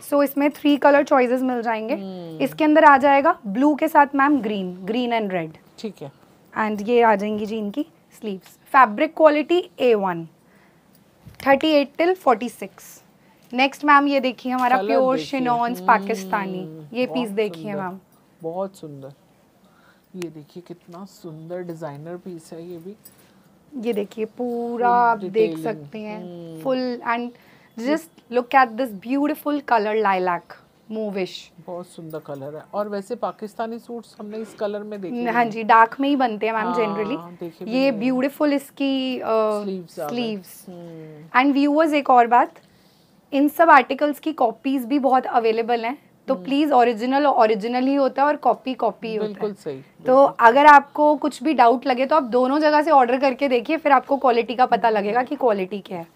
so so, इसमें थ्री कलर चॉइसेस मिल जाएंगे हम्म। इसके अंदर आ जाएगा ब्लू के साथ ma'am green green and red ठीक है एंड ये आ जाएंगी जी इनकी sleeves fabric quality A one thirty eight till forty six next ma'am ये देखिए हमारा प्योर शिनॉन्स पाकिस्तानी ये पीस देखिए मैम बहुत सुंदर ये देखिए कितना सुंदर डिजाइनर पीस है ये भी ये देखिए पूरा आप देख सकते हैं full and just look at this beautiful colour lilac mauvish बहुत सुंदर कलर है और वैसे पाकिस्तानी सूट्स हमने इस कलर में देखे हाँ जी डार्क में ही बनते हैं मैम जनरली हाँ, ये ब्यूटीफुल इसकी स्लीव्स एंड व्यूअर्स एक और बात इन सब आर्टिकल्स की कॉपीज भी बहुत अवेलेबल हैं तो प्लीज ओरिजिनल ओरिजिनल ही होता है और कॉपी कॉपी होता बिल्कुल सही तो बिल्कुल अगर आपको कुछ भी डाउट लगे तो आप दोनों जगह से ऑर्डर करके देखिए फिर आपको क्वालिटी का पता लगेगा कि क्वालिटी क्या है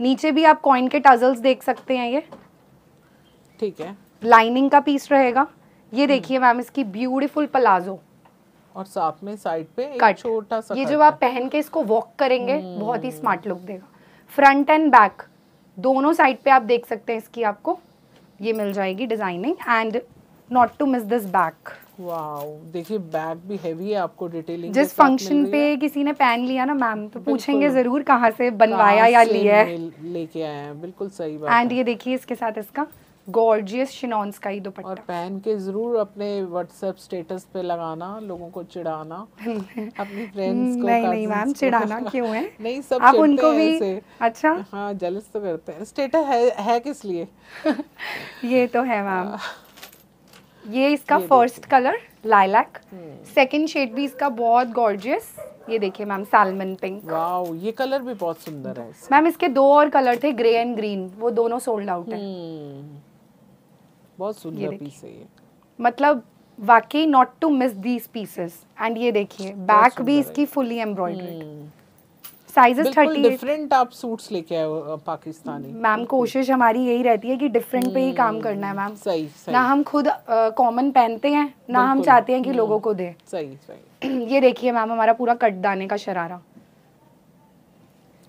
नीचे भी आप कॉइन के टजल्स देख सकते हैं ये ठीक है लाइनिंग का पीस रहेगा ये hmm. देखिए मैम इसकी ब्यूटीफुल प्लाजो और साथ में साइड पे एक छोटा सा ये जो आप पहन के इसको वॉक करेंगे बहुत ही स्मार्ट hmm. लुक देगा फ्रंट एंड बैक दोनों साइड पे आप देख सकते हैं इसकी आपको ये मिल जाएगी designing and not to miss this back देखिए बैग भी हैवी है आपको डिटेलिंग जिस फंक्शन पे किसी ने पहन लिया ना मैम तो पूछेंगे जरूर कहाँ से बनवाया या लिया है लेके आया हैं बिल्कुल सही बात एंड ये देखिए इसके साथ इसका गॉर्जियस शिनॉन्स का ही दुपट्टा और पहन के जरूर अपने व्हाट्सएप स्टेटस पे लगाना लोगों को चिढ़ाना अपने फ्रेंड्स को नहीं नहीं मैम चिढ़ाना क्यों है नहीं सब आप उनको भी अच्छा हाँ जलस तो करते हैं स्टेटस है, है किस लिए ये तो है मैम हाँ। ये इसका first colour lilac second shade भी इसका बहुत गॉर्जियस ये देखिए मैम सैलमन पिंक वाओ ये कलर भी बहुत सुंदर है मैम इसके दो और कलर थे ग्रे एंड ग्रीन वो दोनों सोल्ड आउट है बहुत सुंदर पीस है ये मतलब वाकई not to miss these pieces and ये देखिए बैक भी इसकी fully embroidered sizes thirty different आप सूट्स लेके आए पाकिस्तानी मैम कोशिश हमारी यही रहती है कि डिफरेंट पे ही काम हम्म। करना है मैम सही, सही ना हम खुद कॉमन पहनते हैं ना हम चाहते हैं कि हम्म। लोगों को दे सही सही ये देखिए मैम हमारा पूरा कट दाने का शरारा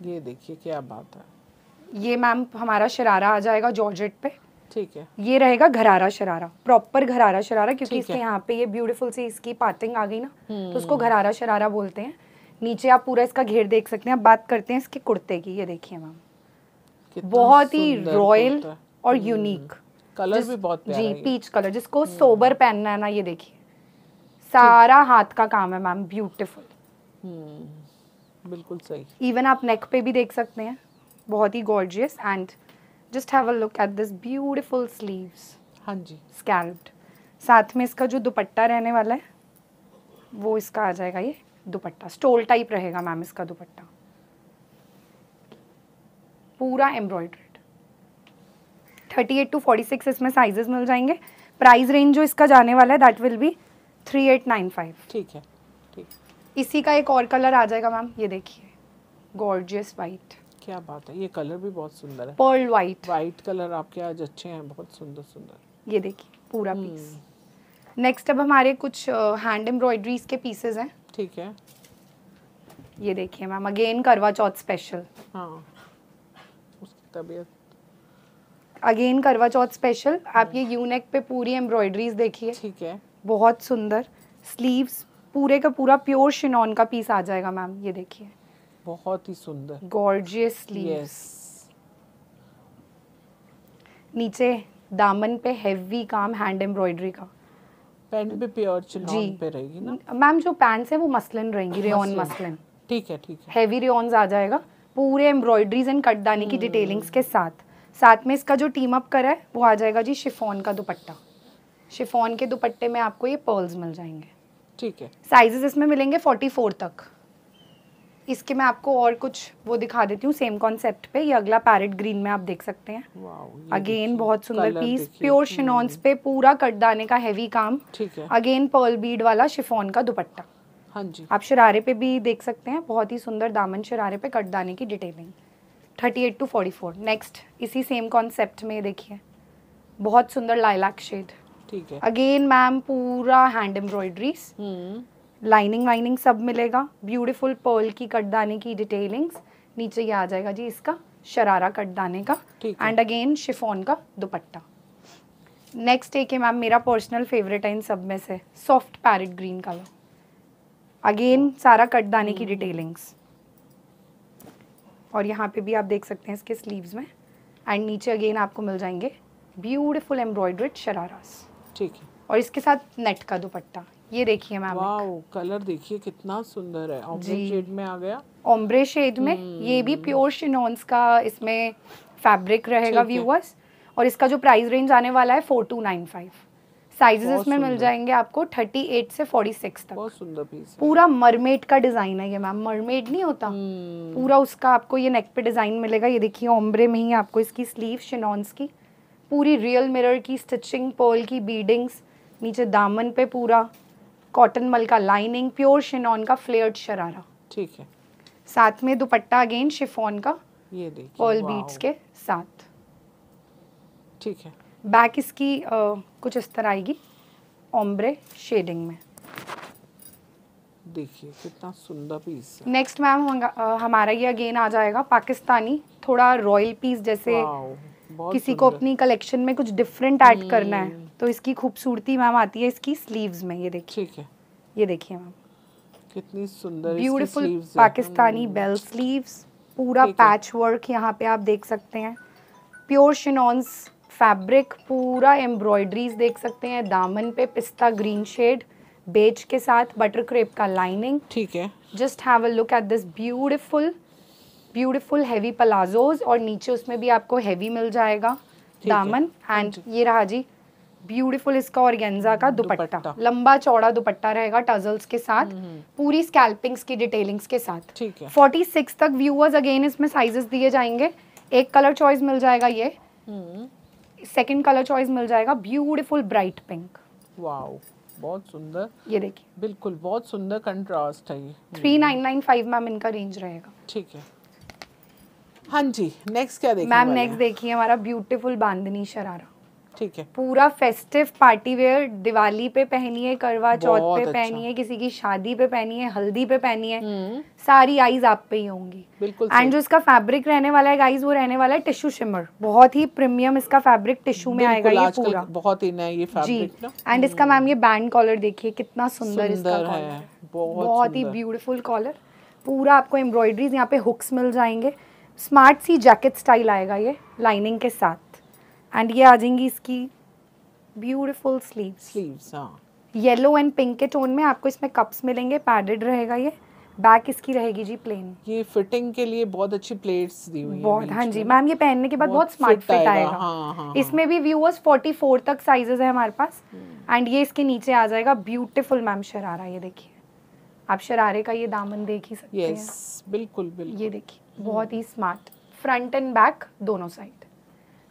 ये देखिए क्या बात है ये मैम हमारा शरारा आ जाएगा जॉर्जेट पे ठीक है ये रहेगा घरारा शरारा प्रॉपर घरारा शरारा क्योंकि इसके यहाँ पे ये ब्यूटीफुल सी इसकी पार्टिंग आ गई ना तो हम्म। उसको घरारा शरारा बोलते हैं नीचे आप पूरा इसका घेर देख सकते हैं अब बात करते हैं इसके कुर्ते की ये देखिए मैम बहुत ही रॉयल और यूनिक हम्म। कलर भी बहुत जी पीच कलर जिसको सोबर हम्म। पहनना है ना ये देखिए सारा हाथ का काम है मैम ब्यूटिफुल बिल्कुल सही इवन आप नेक पे भी देख सकते हैं बहुत ही gorgeous and just have a look at this beautiful sleeves हाँ जी स्कैल्प्ड साथ में इसका जो दुपट्टा रहने वाला है वो इसका आ जाएगा ये दुपट्टा स्टोल टाइप रहेगा मैम इसका दुपट्टा पूरा embroidered thirty eight to forty six इसमें साइजेस मिल जाएंगे प्राइस रेंज जो इसका जाने वाला है that will be three eight nine five ठीक है ठीक इसी का एक और कलर आ जाएगा मैम ये देखिए गॉर्जियस वाइट क्या बात है ये कलर भी बहुत सुंदर है पर्ल वाइट वाइट कलर आपके आज अच्छे हैं बहुत सुंदर सुंदर ये देखिए पूरा पीस हम्म। नेक्स्ट अब हमारे कुछ हैंड एम्ब्रॉयडरीज के पीसेस हैं ठीक है ये देखिए मैम अगेन करवा चौथ स्पेशल हाँ। उसकी तबीयत अगेन करवा चौथ स्पेशल आप ये यूनेक हम्म। पे पूरी एम्ब्रॉयडरीज देखिए ठीक है बहुत सुंदर स्लीव्स पूरे का पूरा प्योर शिनॉन का पीस आ जाएगा मैम ये देखिए बहुत ही सुंदर गॉर्जियस स्लीव्स नीचे दामन पे हेवी काम हैंड एम्ब्रॉयडरी का पैंट भी प्योर चिलॉन पे रहेगी ना मैम जो पैंट्स है वो मसलन रहेंगी रेयन मसलन ठीक है ठीक है हेवी रेयॉन्स आ जाएगा पूरे एम्ब्रॉयडरीज एंड कटदानी की डिटेलिंग्स hmm। के साथ साथ में इसका जो टीम अप करा है वो आ जाएगा जी शिफॉन का दुपट्टा शिफॉन के दुपट्टे में आपको ये पर्ल्स मिल जाएंगे ठीक है साइजेस इसमें मिलेंगे 44 तक इसके मैं आपको और कुछ वो दिखा देती हूँ सेम कॉन्सेप्ट पे ये अगला पैरेट ग्रीन में आप देख सकते हैं अगेन बहुत सुंदर पीस प्योर शिनॉन्स पे पूरा दाने का हैवी काम ठीक है अगेन पर्ल बीड वाला शिफोन का दुपट्टा हाँ जी आप शरारे पे भी देख सकते हैं बहुत ही सुंदर दामन शरारे पे कट दाने की detailing thirty eight to forty four next इसी सेम कॉन्सेप्ट में देखिए बहुत सुंदर लाइलैक शेड ठीक है अगेन मैम पूरा हैंड एम्ब्रॉयडरी लाइनिंग वाइनिंग सब मिलेगा ब्यूटीफुल पर्ल की कटदाने की डिटेलिंग्स नीचे ये आ जाएगा जी इसका शरारा कटदाने का एंड अगेन शिफोन का दुपट्टा नेक्स्ट एक है मैम मेरा पर्सनल फेवरेट है इन सब में से soft parrot green colour again सारा कटदाने की डिटेलिंग्स और यहाँ पे भी आप देख सकते हैं इसके स्लीव्स में एंड नीचे अगेन आपको मिल जाएंगे ब्यूटीफुल एम्ब्रॉयड्रेड शरारास ठीक है और इसके साथ नेट का दुपट्टा ये देखिए मैम कलर देखिए कितना सुंदर है ऑम्ब्रे शेड में आ गया ओम्ब्रे शेड में ये भी प्योर हम्म। शिनोन्स का इसमें फैब्रिक रहेगा व्यूअर्स और इसका जो प्राइस रेंज आने वाला है four two nine five sizes इसमें मिल जाएंगे आपको थर्टी एट से फोर्टी सिक्स तक बहुत सुंदर पीस पूरा मरमेड का डिजाइन है ये मैम मरमेड नहीं होता हम्म। पूरा उसका आपको ये नेक पे डिजाइन मिलेगा ये देखिए ओम्ब्रे में ही आपको इसकी स्लीव शिनॉन्स की पूरी रियल मिरर की स्टिचिंग पर्ल की बीडिंग्स नीचे दामन पे पूरा कॉटन मल का लाइनिंग प्योर शिनॉन का फ्लेयर्ड शरारा ठीक है साथ में दुपट्टा अगेन शिफोन का ये देखिए बीट्स के साथ ठीक है बैक इसकी आ, कुछ इस तरह आएगी ओम्ब्रे शेडिंग में देखिए कितना सुंदर पीस है नेक्स्ट मैम हमारा ये अगेन आ जाएगा पाकिस्तानी थोड़ा रॉयल पीस जैसे किसी को अपनी कलेक्शन में कुछ डिफरेंट ऐड करना है hmm। तो इसकी खूबसूरती मैम आती है इसकी स्लीव्स में ये देखिए ये देखिए मैम कितनी सुंदर ब्यूटिफुल पाकिस्तानी बेल हम्म। स्लीव्स पूरा पैच वर्क यहाँ पे आप देख सकते हैं प्योर शिनॉन्स फैब्रिक पूरा एम्ब्रॉयडरीज देख सकते हैं दामन पे पिस्ता ग्रीन शेड बेज के साथ बटर क्रेप का लाइनिंग ठीक है just have a look at this beautiful beautiful heavy palazzos और नीचे उसमें भी आपको हैवी मिल जाएगा दामन एंड ये रहा जी ब्यूटीफुल इसका ऑर्गेन्जा का दुपट्टा लंबा चौड़ा दुपट्टा रहेगा टजल्स के साथ हम्म, हम्म। पूरी स्कैल्पिंग्स की डिटेलिंग्स के साथ फोर्टी सिक्स तक व्यूअर्स अगेन इसमें साइजेस दिए जाएंगे एक कलर चॉइस मिल जाएगा ये सेकंड कलर चॉइस मिल जाएगा ब्यूटीफुल ब्राइट पिंक वाओ बहुत सुंदर ये देखिए बिल्कुल बहुत सुंदर कंट्रास्ट है ये हम्म। Three nine nine five ma'am इनका रेंज रहेगा ठीक है हाँ जी नेक्स्ट क्या देखिए मैम नेक्स्ट देखिए हमारा ब्यूटीफुल बांधनी शरारा ठीक है पूरा फेस्टिव पार्टी वेयर दिवाली पे पहनिए करवा चौथ पे अच्छा। पहनिए किसी की शादी पे पहनिए हल्दी पे पहनिए हम्म। सारी आईज आप पे ही होंगी बिल्कुल एंड जो इसका फैब्रिक रहने वाला है गाइज वो रहने वाला है टिश्यू शिमर बहुत ही प्रीमियम इसका फैब्रिक टिश्यू में आएगा ये पूरा बहुत ही नया ये फैब्रिक जी एंड इसका मैम हम्म। ये बैंड कॉलर देखिए कितना सुंदर इसका कॉलर बहुत ही ब्यूटीफुल कॉलर पूरा आपको एम्ब्रॉयडरीज यहाँ पे हुक्स मिल जाएंगे स्मार्ट सी जैकेट स्टाइल आएगा ये लाइनिंग के साथ एंड ये आ जाएंगी इसकी beautiful sleeve sleeve yellow and pink के टोन में आपको इसमें कप्स मिलेंगे पैडेड रहेगा ये बैक इसकी रहेगी जी प्लेन ये फिटिंग के लिए बहुत अच्छी प्लेट्स दी हुई बहुत हाँ जी मैम ये पहनने के बाद बहुत, बहुत स्मार्ट फिट आएगा हाँ, हाँ, हाँ, इसमें भी व्यूअर्स फोर्टी फोर तक साइजेस है हमारे पास एंड hmm. ये इसके नीचे आ जाएगा ब्यूटीफुल मैम शरारा ये देखिए आप शरारे का ये दामन देख ही सकते हैं बिल्कुल बिल्कुल ये देखिए बहुत ही स्मार्ट फ्रंट एंड बैक दोनों साइड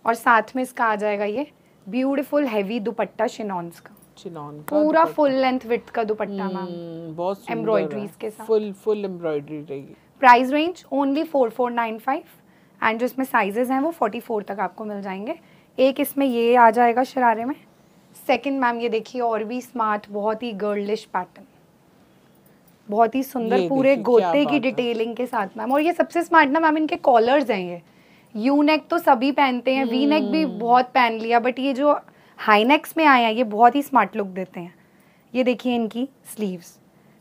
और साथ में इसका आ जाएगा ये ब्यूटीफुल हैवी दुपट्टा शिनॉन्स का चिनॉन पूरा फुल लेंथ विथ का दुपट्टा मैम हम्म, बहुत एम्ब्रॉयडरीज के साथ फुल फुल एम्ब्रॉयडरी रहेगी price range only four four nine five and जो इसमें साइजेस हैं वो फोर्टी फोर तक आपको मिल जाएंगे एक इसमें ये आ जाएगा शरारे में सेकंड मैम ये देखिए और भी स्मार्ट बहुत ही गर्लिश पैटर्न बहुत ही सुंदर पूरे गोते की डिटेलिंग के साथ मैम और ये सबसे स्मार्ट ना मैम इनके कॉलर्स हैं ये यू नेक तो सभी पहनते हैं वी नेक भी हम्म। बहुत पहन लिया बट ये जो हाई नेक्स में आया ये बहुत ही स्मार्ट लुक देते हैं ये देखिए इनकी स्लीव्स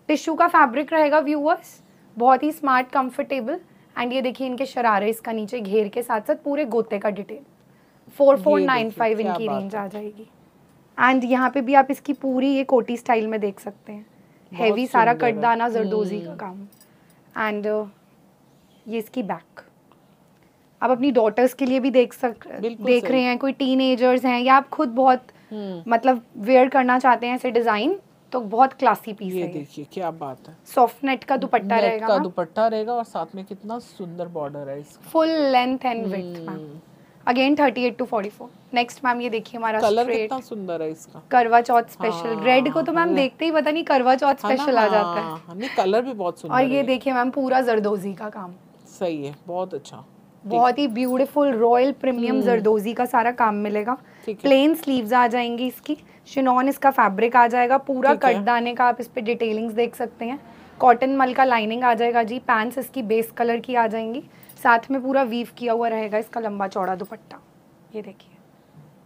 टिश्यू का फैब्रिक रहेगा व्यूअर्स बहुत ही स्मार्ट कंफर्टेबल एंड ये देखिए इनके शरारे इसका नीचे घेर के साथ साथ पूरे गोते का detail four four nine five इनकी रेंज आ जाएगी एंड यहाँ पे भी आप इसकी पूरी ये कोटी स्टाइल में देख सकते हैं हैवी सारा कटदाना जरदोजी का हम्म। काम एंड uh, ये इसकी बैक आप अपनी डॉटर्स के लिए भी देख सक देख रहे हैं कोई टीन हैं या आप खुद बहुत हम्म। मतलब वेयर करना चाहते हैं ऐसे डिजाइन तो बहुत क्लासी पीस ये है देखिए क्या बात है सॉफ्ट नेट का दुपट्टा रहेगा का दुपट्टा रहेगा और साथ में कितना सुंदर बॉर्डर है इसका full length and width ma'am again 38 two 44 next ma'am ये देखिए हमारा कलर कितना सुंदर है इसका करवा चौथ स्पेशल रेड हाँ, को तो मैम हाँ, हाँ, देखते ही पता नहीं करवा चौथ स्पेशल आ जाता है कलर भी बहुत सुंदर और ये देखिए मैम पूरा जरदोजी का काम सही है बहुत अच्छा बहुत ही ब्यूटीफुल रॉयल प्रीमियम जरदोजी का सारा काम मिलेगा प्लेन स्लीव्स आ जाएंगी इसकी शिनॉन इसका फैब्रिक आ जाएगा पूरा कट दाने का आप इस पे डिटेलिंग्स देख सकते हैं कॉटन मल का लाइनिंग आ जाएगा जी पैंट्स इसकी बेस कलर की आ जाएंगी साथ में पूरा वीव किया हुआ रहेगा इसका लंबा चौड़ा दुपट्टा ये देखिए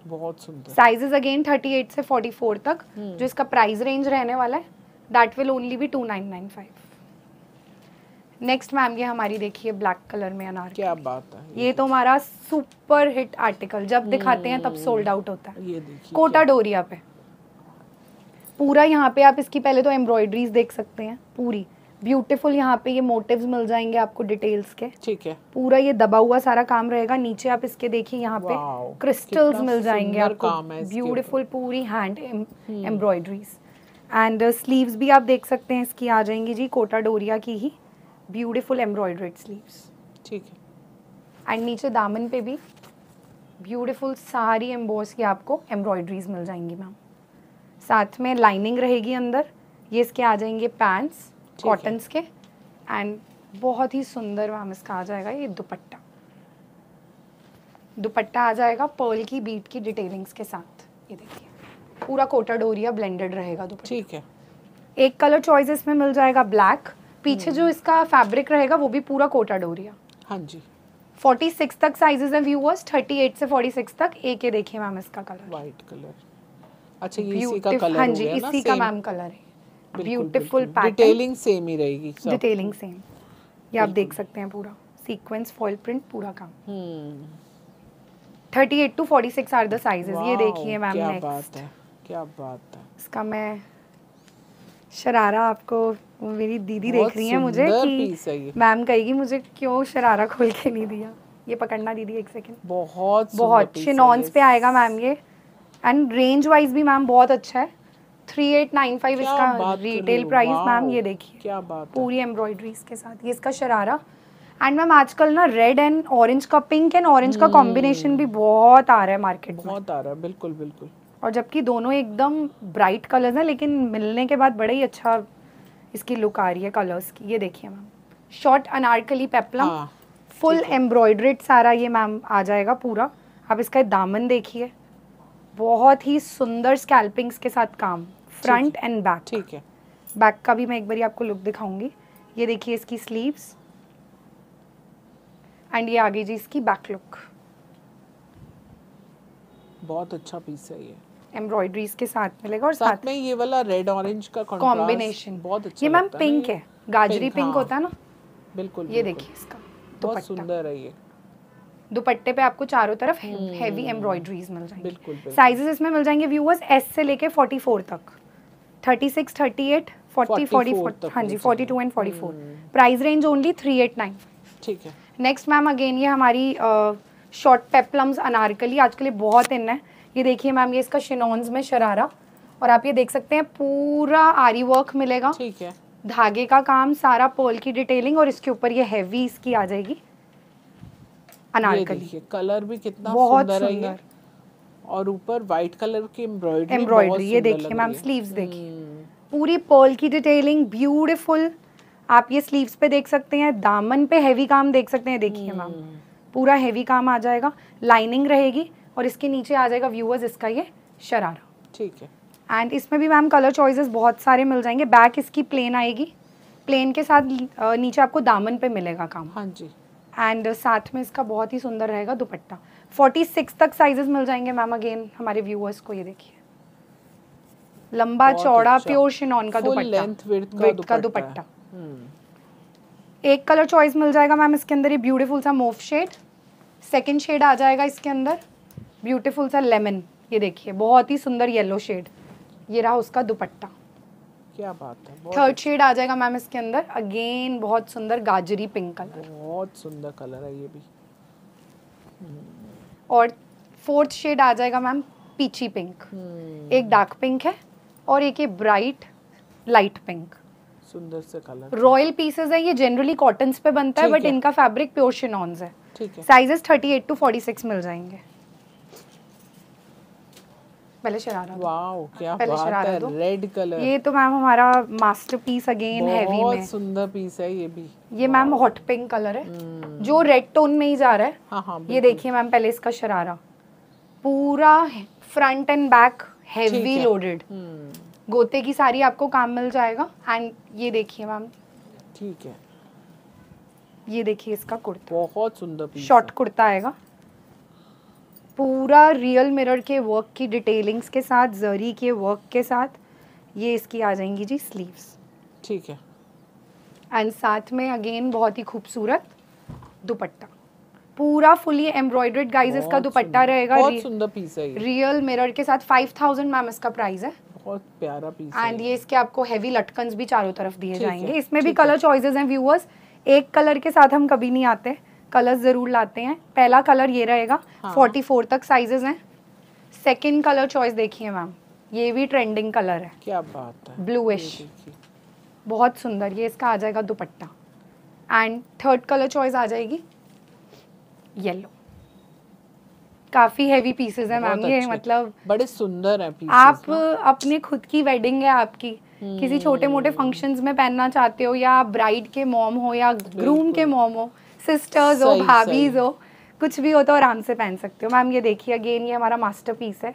बहुत सुंदर साइजेस अगेन 38 से 44 तक हम्म। जो इसका प्राइस रेंज रहने वाला है that will only be 2995 next ma'am ये हमारी देखिए ब्लैक कलर में अनार क्या बात है ये तो हमारा सुपर हिट आर्टिकल जब दिखाते हैं तब सोल्ड हम्म, आउट होता है ये देखिए कोटा डोरिया पे पूरा यहाँ पे आप इसकी पहले तो एम्ब्रॉयडरीज देख सकते हैं पूरी ब्यूटीफुल यहाँ पे ये मोटिव्स मिल जाएंगे आपको डिटेल्स के ठीक है पूरा ये दबा हुआ सारा काम रहेगा नीचे आप इसके देखिए यहाँ पे क्रिस्टल्स मिल जाएंगे आपको ब्यूटीफुल पूरी हैंड एम्ब्रॉयडरीज एंड स्लीव्स भी आप देख सकते हैं इसकी आ जाएंगी जी कोटा डोरिया की ही ब्यूटीफुल एम्ब्रॉयड्रेड स्लीवस ठीक है एंड नीचे दामन पे भी ब्यूटिफुल सारी एम्बोस की आपको एम्ब्रॉयड्रीज मिल जाएंगी मैम साथ में लाइनिंग रहेगी अंदर ये इसके आ जाएंगे पैंट्स कॉटन्स के एंड बहुत ही सुंदर मैम इसका आ जाएगा ये दुपट्टा दुपट्टा आ जाएगा पर्ल की बीट की डिटेलिंग्स के साथ ये देखिए पूरा कोटा डोरिया ब्लेंडेड रहेगा दुपट्टा ठीक है एक कलर चॉइस इसमें मिल जाएगा ब्लैक पीछे जो इसका फैब्रिक रहेगा वो भी पूरा कोटा डोरिया हाँ जी 46 तक साइजेस हैं व्यूअर्स 38 से 46 तक एक ये देखिए मैम इसका कलर वाइट कलर अच्छा ये इसी का कलर हाँ जी इसी का मैम कलर है ब्यूटीफुल पैटर्न डिटेलिंग सेम ही रहेगी डिटेलिंग सेम ये आप देख सकते हैं पूरा सीक्वेंस फॉइल प्रिंट पूरा काम thirty eight to forty six are the sizes ये देखिए मैम क्या बात है क्या बात है इसका मैं शरारा आपको वो मेरी दीदी देख रही है मुझे कि मैम कहेगी मुझे क्यों शरारा खोल के नहीं दिया ये पकड़ना दीदी एक सेकेंड बहुत बहुत शिनॉन्स पे आएगा मैम ये एंड रेंज वाइज भी मैम बहुत अच्छा है थ्री एट नाइन फाइव इसका रिटेल प्राइस मैम ये देखिए क्या बात पूरी एम्ब्रॉयडरी के साथ ये इसका शरारा एंड मैम आजकल ना रेड एंड ऑरेंज का पिंक एंड ऑरेंज का कॉम्बिनेशन भी hmm। बहुत आ रहा है मार्केट में बहुत आ रहा है बिल्कुल बिल्कुल और जबकि दोनों एकदम ब्राइट कलर्स हैं लेकिन मिलने के बाद बड़ा ही अच्छा इसकी लुक आ रही है कलर्स की ये देखिए ma'am short anarkali peplum full embroidered सारा ये मैम आ जाएगा पूरा आप इसका दामन देखिए बहुत ही सुंदर स्कैल्पिंग्स के साथ काम फ्रंट एंड बैक ठीक है बैक का भी मैं एक बार आपको लुक दिखाऊंगी ये देखिए इसकी स्लीव्स एंड ये आगे जी इसकी बैक लुक बहुत अच्छा पीस है ये एम्ब्रॉयडरीज के साथ मिलेगा और साथ, साथ में ये वाला रेड ऑरेंज का कॉम्बिनेशन बहुत अच्छा ये मैम पिंक है गाजरी पिंक हाँ। होता है ना बिल्कुल ये देखिए इसका बहुत सुंदर है ये दुपट्टे पे आपको चारों तरफ हैवी एम्ब्रॉयडरीज मिल जाएंगी बिल्कुल, साइजेस इसमें मिल जाएंगे व्यूअर्स एस से लेके 44 तक 36, 38, 40, 44 जी 42 एंड 44 प्राइस रेंज ओनली 389 ठीक है नेक्स्ट मैम अगेन ये हमारी शॉर्ट पेप्लम्स अनारकली आजकल ये बहुत इन है ये देखिए मैम ये इसका शिनोन्स में शरारा और आप ये देख सकते हैं पूरा आरी वर्क मिलेगा ठीक है धागे का काम सारा पोल की डिटेलिंग और इसके ऊपर ये हैवी इसकी आ जाएगी अनारकली कलर भी कितना बहुत सुंदर और ऊपर व्हाइट कलर की एम्ब्रॉयडरी एम्ब्रॉयडरी ये देखिए मैम स्लीव्स देखिए हम्म। पूरी पोल की डिटेलिंग ब्यूटीफुल आप ये स्लीव्स पे देख सकते हैं दामन पे हैवी काम देख सकते हैं देखिए हम्म। मैम पूरा हैवी काम आ जाएगा लाइनिंग रहेगी और इसके नीचे आ जाएगा व्यूअर्स इसका ये शरारा ठीक है एंड इसमें भी मैम कलर चॉइसेस बहुत सारे मिल जाएंगे बैक इसकी प्लेन आएगी प्लेन के साथ नीचे आपको दामन पे मिलेगा काम हाँ जी एंड साथ में इसका बहुत ही सुंदर रहेगा दुपट्टा 46 तक साइजेस मिल जाएंगे मैम अगेन हमारे व्यूअर्स को ये देखिए लंबा चौड़ा अच्छा। प्योर शिनॉन का दुपट्टा का दुपट्टा हम्म। एक कलर चॉइस मिल जाएगा मैम इसके अंदर ये ब्यूटीफुल सा मोफ शेड सेकेंड शेड आ जाएगा इसके अंदर ब्यूटीफुल सा लेमन ये देखिए बहुत ही सुंदर येलो शेड ये रहा उसका दुपट्टा क्या बात है थर्ड शेड आ जाएगा मैम इसके अंदर अगेन बहुत सुंदर गाजरी पिंक कलर बहुत सुंदर कलर है ये भी हम्म। और फोर्थ शेड आ जाएगा मैम पीची पिंक एक डार्क पिंक है और एक ये ब्राइट लाइट पिंक सुंदर से कलर रॉयल पीसेज है ये जनरली कॉटन पे बनता है बट इनका फैब्रिक प्योर शिनॉन्स है साइजेस 38 टू 46 मिल जाएंगे पहले शरारा वाओ क्या पहले बात शरारा है रेड कलर ये तो मैम हमारा मास्टरपीस अगेन हैवी में सुंदर पीस है ये भी ये मैम हॉट पिंक कलर है हम्म। जो रेड टोन में ही जा रहा है हाँ, हाँ, ये देखिए मैम पहले इसका शरारा पूरा front and back heavy loaded गोते की सारी आपको काम मिल जाएगा एंड ये देखिए मैम ठीक है ये देखिए इसका कुर्ता बहुत सुंदर शॉर्ट कुर्ता आएगा पूरा रियल मिरर के वर्क की डिटेलिंग्स के साथ जरी के वर्क के साथ ये इसकी आ जाएंगी जी स्लीव्स ठीक है एंड साथ में अगेन बहुत ही खूबसूरत दुपट्टा पूरा फुली एम्ब्रॉयड्रेड गाइज इसका दुपट्टा रहेगा बहुत सुंदर पीस है रियल मिरर के साथ फाइव थाउजेंड मैम इसका प्राइस है बहुत प्यारा पीस एंड ये इसके आपको हैवी लटकन भी चारों तरफ दिए जाएंगे इसमें भी कलर चॉइसेस हैं व्यूअर्स एक कलर के साथ हम कभी नहीं आते कलर्स ज़रूर लाते हैं पहला कलर ये रहेगा हाँ। फोर्टी फोर तक साइजेस हैं सेकेंड कलर चॉइस देखिए मैम ये भी ट्रेंडिंग कलर है क्या बात है ब्लूइश बहुत सुंदर ये इसका आ जाएगा dupatta and third colour choice आ जाएगी येलो काफी हैवी पीसेस है मैम ये मतलब बड़े सुंदर है आप हाँ। अपने खुद की वेडिंग है आपकी किसी छोटे मोटे फंक्शंस हम्म। में पहनना चाहते हो या ब्राइड के मॉम हो या ग्रूम के मॉम हो सिस्टर्स हो भाभीज हो कुछ भी हो तो आराम से पहन सकते हो मैम ये देखिए अगेन ये हमारा पीस है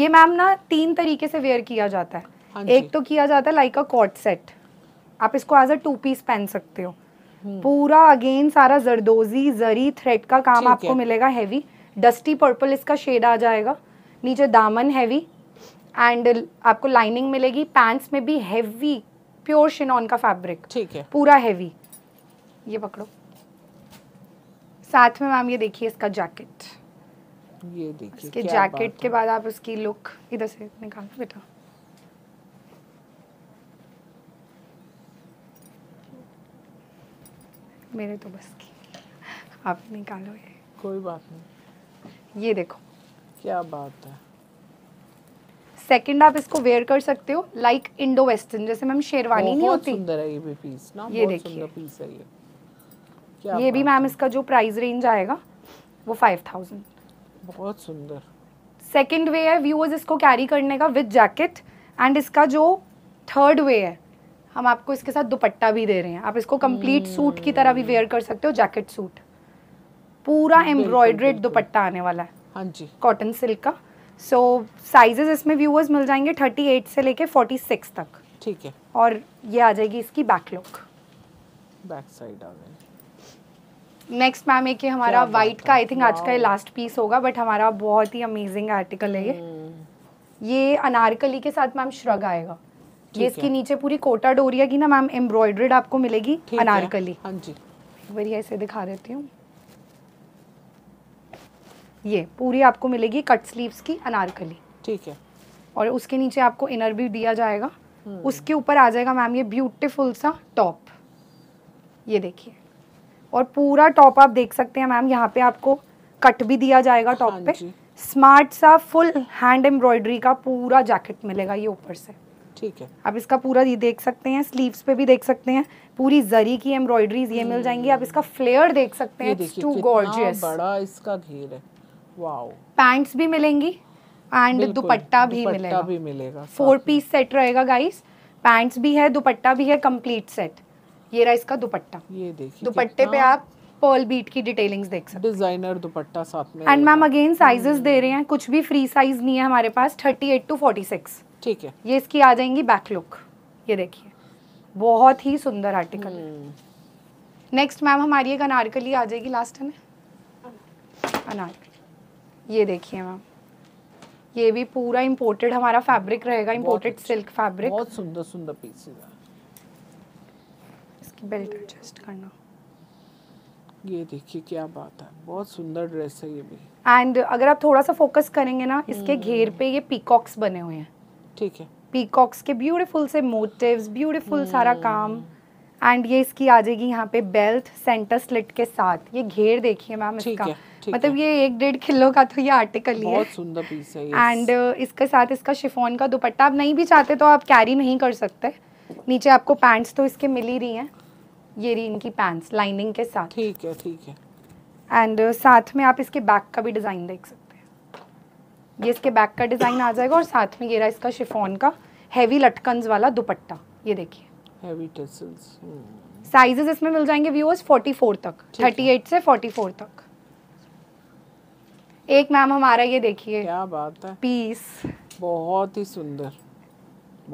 ये मैम ना तीन तरीके से वेयर किया जाता है हाँ एक तो किया जाता है लाइक अ कॉट सेट आप इसको एज अ टू पीस पहन सकते हो हम्म। पूरा अगेन सारा जरदोजी जरी थ्रेड का काम आपको मिलेगा हैवी डस्टी पर्पल इसका शेड आ जाएगा नीचे दामन हैवी एंड आपको लाइनिंग मिलेगी पैंट्स में भी हैवी प्योर शिनॉन का फैब्रिक ठीक है पूरा हैवी ये पकड़ो साथ में मैम ये देखिए इसका जैकेट ये देखिए इसके जैकेट के बाद आप उसकी लुक इधर से निकाल बेटा मेरे तो बस की आप निकालो ये कोई बात नहीं ये देखो क्या बात है सेकंड आप इसको वेयर कर सकते हो लाइक इंडो वेस्टर्न जैसे मैम शेरवानी नहीं होती सुंदर है ये भी पीस ना ये देखिए पीस है ये ये भी मैम इसका जो प्राइस रेंज आएगा वो फाइव थाउजेंड बहुत सुंदर सेकेंड वे है व्यूअर्स इसको कैरी करने का विद जैकेट एंड इसका जो थर्ड वे है हम आपको इसके साथ दुपट्टा भी दे रहे हैं आप इसको कंप्लीट हम्म। सूट की तरह भी वेयर कर सकते हो जैकेट सूट पूरा एम्ब्रॉयड्रेड दुपट्टा आने वाला है हाँ जी कॉटन सिल्क का सो साइजेस इसमें व्यूअर्स मिल जाएंगे थर्टी एट से लेके सिक्स तक ठीक है और ये आ जाएगी इसकी बैक लुक बैक साइड आ गई नेक्स्ट मैम एक हमारा व्हाइट का आई थिंक आज का लास्ट पीस होगा बट हमारा बहुत ही अमेजिंग आर्टिकल है ये हम्म। ये अनारकली के साथ मैम श्रग आएगा ये इसके नीचे पूरी कोटा डोरिया की ना मैम एम्ब्रॉयड्रेड आपको मिलेगी अनारकली हाँ जी एक बार ऐसे दिखा देती हूँ ये पूरी आपको मिलेगी कट स्लीव्स की अनारकली ठीक है और उसके नीचे आपको इनर भी दिया जाएगा हम्म। उसके ऊपर आ जाएगा मैम ये ब्यूटीफुल सा टॉप ये देखिए और पूरा टॉप आप देख सकते हैं मैम यहाँ पे आपको कट भी दिया जाएगा टॉप हाँ पे स्मार्ट सा फुल हैंड एम्ब्रॉयडरी का पूरा जैकेट मिलेगा ये ऊपर से ठीक है आप इसका पूरा ये देख सकते हैं स्लीव्स पे भी देख सकते हैं पूरी जरी की एम्ब्रॉयडरी ये मिल जाएंगी आप इसका फ्लेयर देख सकते हैं टू बड़ा इसका घेर है पैंट्स भी मिलेंगी एंड दुपट्टा भी मिलेगा फोर पीस सेट रहेगा गाइस पैंट्स भी है दुपट्टा भी है कम्प्लीट सेट ये रहा इसका दुपट्टा ये देखिए दुपट्टे पे आप पर्ल बीट की डिटेलिंग्स देख सकते हैं डिजाइनर दुपट्टा साथ में एंड मैम अगेन साइजेस दे रहे हैं कुछ भी फ्री साइज नहीं है हमारे पास 38 टू 46 ठीक है ये इसकी आ जाएंगी बैक लुक ये देखिए बहुत ही सुंदर आर्टिकल नेक्स्ट मैम हमारी एक अनारकली आ जाएगी लास्ट में अनार ये देखिए मैम ये भी पूरा इम्पोर्टेड हमारा फैब्रिक रहेगा इम्पोर्टेड सिल्क फैब्रिक बहुत सुंदर सुंदर पीसेस बेल्ट एडजस्ट करना ये देखिए क्या बात है बहुत सुंदर ड्रेस है ये भी एंड अगर आप थोड़ा सा फोकस करेंगे ना इसके हम्म। घेर पे ये पीकॉक्स बने हुए हैं ठीक है पीकॉक्स के ब्यूटीफुल से मोटिव्स ब्यूटीफुल सारा हम्म। काम एंड ये इसकी आ जाएगी यहाँ पे बेल्ट सेंटर स्लिट के साथ ये घेर देखिए मैम इसका है, मतलब है. ये एक डेढ़ किलो का तो ये आर्टिकल ही है बहुत सुंदर पीस है एंड इसके साथ इसका शिफोन का दुपट्टा आप नहीं भी चाहते तो आप कैरी नहीं कर सकते नीचे आपको पैंट्स तो इसके मिल ही रही हैं ये रही इनकी पैंट्स लाइनिंग के साथ ठीक है ठीक है एंड uh, साथ में आप इसके बैक का भी डिज़ाइन देख सकते हैं ये इसके बैक का डिज़ाइन आ जाएगा और साथ में ये रहा इसका शिफॉन का हैवी लटकन्स वाला दुपट्टा ये देखिए हैवी टसल्स साइजेस इसमें मिल जाएंगे व्यूअर्स 44 तक 38 से 44 तक एक मैम हमारा ये देखिए क्या बात है पीस बहुत ही सुंदर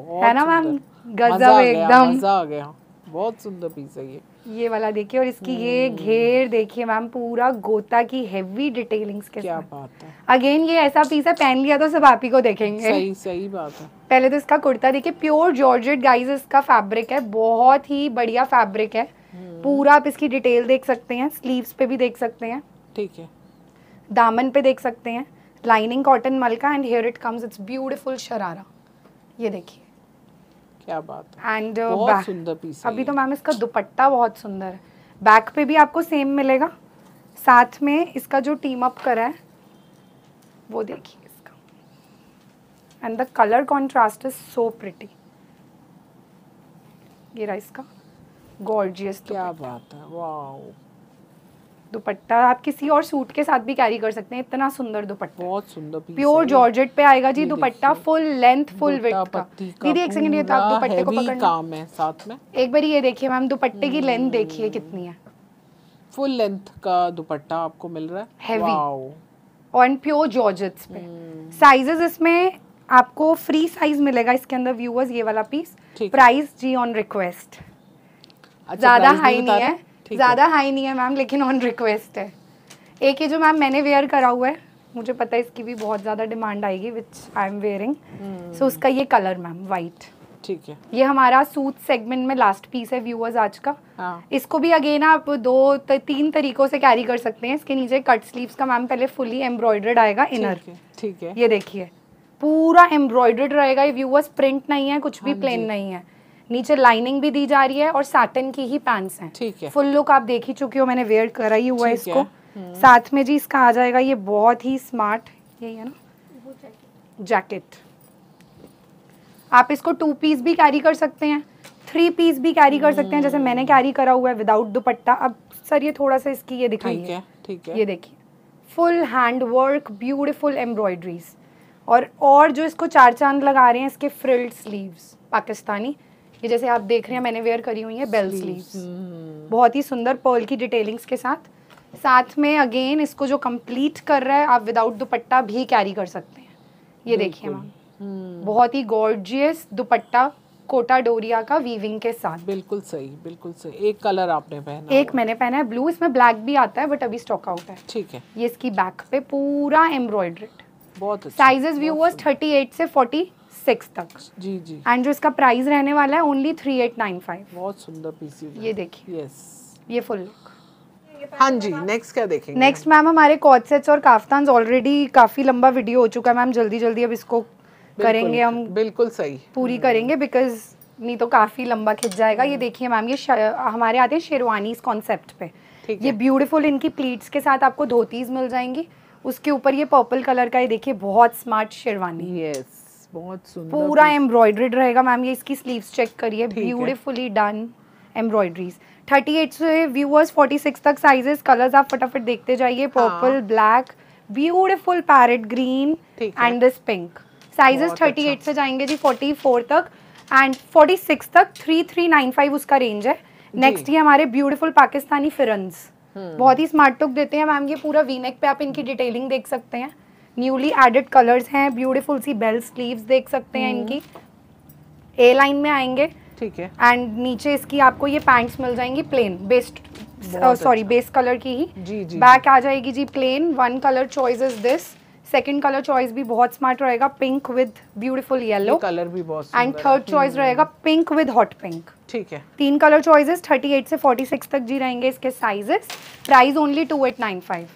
बहुत है ना मैम गजब एकदम मजा आ गया बहुत सुंदर पीस है ये ये वाला देखिए और इसकी ये हम्म। घेर देखिए मैम पूरा गोता की हेवी डिटेलिंग्स के क्या बात है अगेन ये ऐसा पीस है पहन लिया तो सब आप ही को देखेंगे सही सही बात है पहले तो इसका कुर्ता देखिए प्योर जॉर्जेट गाइस इसका फैब्रिक है बहुत ही बढ़िया फैब्रिक है हम्म। पूरा आप इसकी डिटेल देख सकते हैं स्लीव्स पे भी देख सकते हैं ठीक है दामन पे देख सकते हैं लाइनिंग कॉटन मलका and here it comes it's beautiful sharara ये देखिए क्या बात है एंड uh, बहुत सुंदर पीस अभी तो मैम इसका दुपट्टा बहुत सुंदर है बैक पे भी आपको सेम मिलेगा साथ में इसका जो टीम अप करा है वो देखिए इसका and the colour contrast is so pretty ये रहा इसका गॉर्जियस क्या बात है वाओ दुपट्टा आप किसी और सूट के साथ भी कैरी कर सकते हैं इतना सुंदर दुपट्टा बहुत सुंदर प्योर जॉर्जेट पे आएगा जी dupatta full length full with का दीदी एक सेकंड ये तो आप दुपट्टे को पकड़ काम है साथ में एक बार ये देखिए मैम दुपट्टे की लेंथ हम्म। देखिए कितनी है फुल लेंथ का दुपट्टा आपको मिल रहा है हेवी ऑन प्योर जॉर्जेट्स पे साइजेस हम्म। इसमें आपको फ्री साइज मिलेगा इसके अंदर व्यूअर्स ये वाला पीस प्राइस जी ऑन रिक्वेस्ट ज्यादा हाई नहीं है ज़्यादा हाई नहीं है मैम लेकिन ऑन रिक्वेस्ट है एक ही जो मैम मैंने वेयर करा हुआ है मुझे पता है इसकी भी बहुत ज़्यादा डिमांड आएगी विच आई एम वेयरिंग सो उसका ये कलर मैम वाइट ठीक है ये हमारा सूट सेगमेंट में लास्ट पीस है व्यूअर्स आज का हाँ. इसको भी अगेन आप दो त, तीन तरीकों से कैरी कर सकते हैं इसके नीचे कट स्लीव्स का मैम पहले फुली एम्ब्रॉयडर्ड आएगा इनर ठीक है ये देखिए पूरा एम्ब्रॉयडर्ड रहेगा ये व्यूअर्स प्रिंट नहीं है कुछ भी प्लेन हाँ नहीं है नीचे लाइनिंग भी दी जा रही है और सैटन की ही पैंट्स हैं ठीक है फुल लुक आप देख ही चुके हो मैंने वेयर करा ही हुआ इसको हम्म। साथ में जी इसका आ जाएगा ये बहुत ही स्मार्ट यही है ना जैकेट आप इसको टू पीस भी कैरी कर सकते हैं थ्री पीस भी कैरी कर सकते हैं जैसे मैंने कैरी हम्म। करा हुआ है विदाउट दुपट्टा अब सर ये थोड़ा सा इसकी ये दिखाई ठीक है ये देखिए full hand work beautiful embroideries और और जो इसको चार चांद लगा रहे हैं इसके फ्रिल्ड स्लीव्स पाकिस्तानी ये जैसे आप देख रहे हैं मैंने वेयर करी हुई है बेल स्लीव हम्म। बहुत ही सुंदर पर्ल की डिटेलिंग्स के साथ साथ में अगेन इसको जो कंप्लीट कर रहा है आप विदाउट दुपट्टा भी कैरी कर सकते हैं ये देखिए मैम हम्म। बहुत ही गॉर्जियस दुपट्टा कोटा डोरिया का वीविंग के साथ बिल्कुल सही बिल्कुल सही एक कलर आपने पहना एक मैंने पहना है ब्लू इसमें ब्लैक भी आता है बट अभी स्टॉक आउट है ठीक है ये इसकी बैक पे पूरा एम्ब्रॉयड्रेड बहुत साइजेस थर्टी एट से फोर्टी सिक्स तक जी जी एंड जो इसका प्राइस रहने वाला है only three eight nine five बहुत सुंदर पीसीज ये देखिए ये फुल हाँ जी नेक्स्ट क्या देखेंगे नेक्स्ट मैम हमारे कॉच सेट्स और काफ्तान ऑलरेडी काफी लंबा वीडियो हो चुका है मैम जल्दी जल्दी अब इसको करेंगे हम बिल्कुल सही पूरी हम्म। करेंगे बिकॉज नहीं तो काफी लंबा खिंच जाएगा ये हम्म। देखिए मैम ये हमारे आते हैं शेरवानी कॉन्सेप्ट पे ये ब्यूटीफुल इनकी प्लीट्स के साथ आपको धोतीज मिल जाएंगी उसके ऊपर ये पर्पल कलर का ये देखिए बहुत स्मार्ट शेरवानी यस बहुत सुंदर पूरा एम्ब्रॉयड्रीड रहेगा मैम ये इसकी स्लीव्स चेक करिए ब्यूटिफुली डन एम्ब्रॉयड्रीज एट से व्यूअर्स सिक्स तक साइजेस कलर्स आप फटाफट देखते जाइए purple black beautiful parrot green and this pink sizes thirty eight से जाएंगे जी फोर्टी फोर तक एंड फोर्टी सिक्स तक थ्री थ्री नाइन फाइव उसका रेंज है नेक्स्ट ये हमारे ब्यूटीफुल पाकिस्तानी फिर बहुत ही स्मार्ट टुक देते हैं मैम ये पूरा वीनेक पे आप इनकी डिटेलिंग देख सकते हैं न्यूली एडेड कलर्स हैं ब्यूटीफुल सी बेल स्लीव्स देख सकते हैं इनकी ए लाइन में आएंगे ठीक है एंड नीचे इसकी आपको ये पैंट्स मिल जाएंगी plain best sorry base colour की ही जी जी बैक आ जाएगी जी plain one colour choice is this second colour choice भी बहुत स्मार्ट रहेगा pink with beautiful yellow colour भी बहुत एंड थर्ड चॉइस रहेगा पिंक विद हॉट पिंक ठीक है तीन कलर चॉइसेस 38 से 46 तक जी रहेंगे इसके sizes price only two eight nine five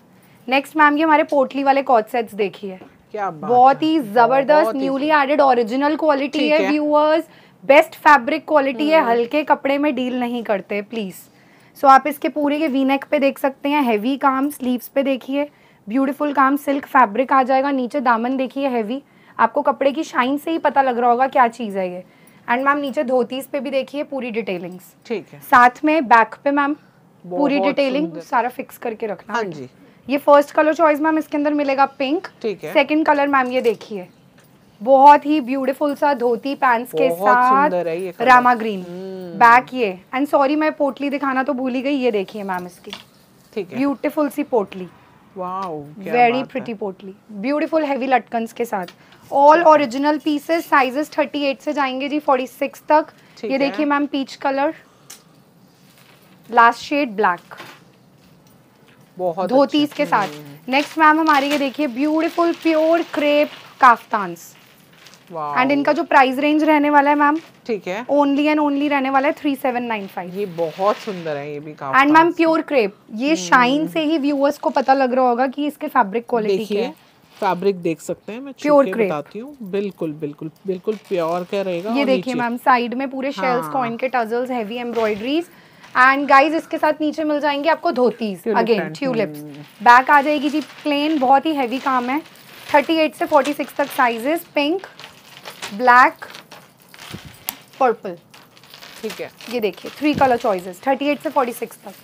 next ma'am ये हमारे पोटली वाले कॉड सेट्स देखिए क्या बहुत ही जबरदस्त न्यूली एडेड ओरिजिनल क्वालिटी है व्यूअर्स बेस्ट फैब्रिक क्वालिटी है हम्म। हल्के कपड़े में डील नहीं करते प्लीज सो so, आप इसके पूरे के वीनेक पे देख सकते हैं हैवी काम स्लीव्स पे देखिए ब्यूटीफुल काम सिल्क फैब्रिक आ जाएगा नीचे दामन देखिए हैवी आपको कपड़े की शाइन से ही पता लग रहा होगा क्या चीज़ है ये एंड मैम नीचे धोतीस पे भी देखिए पूरी डिटेलिंग्स ठीक है साथ में बैक पे मैम पूरी डिटेलिंग सारा फिक्स करके रखना हाँ जी ये फर्स्ट कलर चॉइस मैम इसके अंदर मिलेगा पिंक ठीक है सेकंड कलर मैम ये देखिए बहुत ही ब्यूटीफुल सा धोती पैंट्स के साथ रामा ग्रीन हम्म। बैक ये एंड सॉरी मैं पोटली दिखाना तो भूल ही गई ये देखिए मैम इसकी ठीक है ब्यूटीफुल सी potli very pretty potli beautiful heavy लटकन के साथ ऑल ओरिजिनल पीसेस साइजेस 38 से जाएंगे जी 46 तक ये देखिए ma'am peach colour last shade black बहुत धोतीज अच्छा। के साथ नेक्स्ट मैम हमारी ये देखिए beautiful pure crepe kaftan and इनका जो प्राइस रेंज रहने वाला है मैम ठीक है ओनली एंड ओनली रहने वाला है थ्री सेवन नाइन फाइव ये बहुत सुंदर है ये भी एंड मैम प्योर क्रेप ये शाइन हम्म। से ही व्यूअर्स को पता लग रहा होगा कि इसके फैब्रिक क्वालिटी क्या है फैब्रिक देख सकते हैं मैं प्योर बताती हूँ बिल्कुल बिल्कुल बिल्कुल प्योर का रहेगा ये देखिए मैम साइड में पूरे हाँ। शेल्स कॉइन के tassels heavy embroideries and guys इसके साथ नीचे मिल जाएंगे आपको धोती अगेन ट्यूलिप्स बैक आ जाएगी जी प्लेन बहुत ही हैवी काम है 38 से 46 तक साइजेस पिंक ब्लैक पर्पल ठीक है ये देखिए थ्री कलर चॉइसेस 38 से 46 तक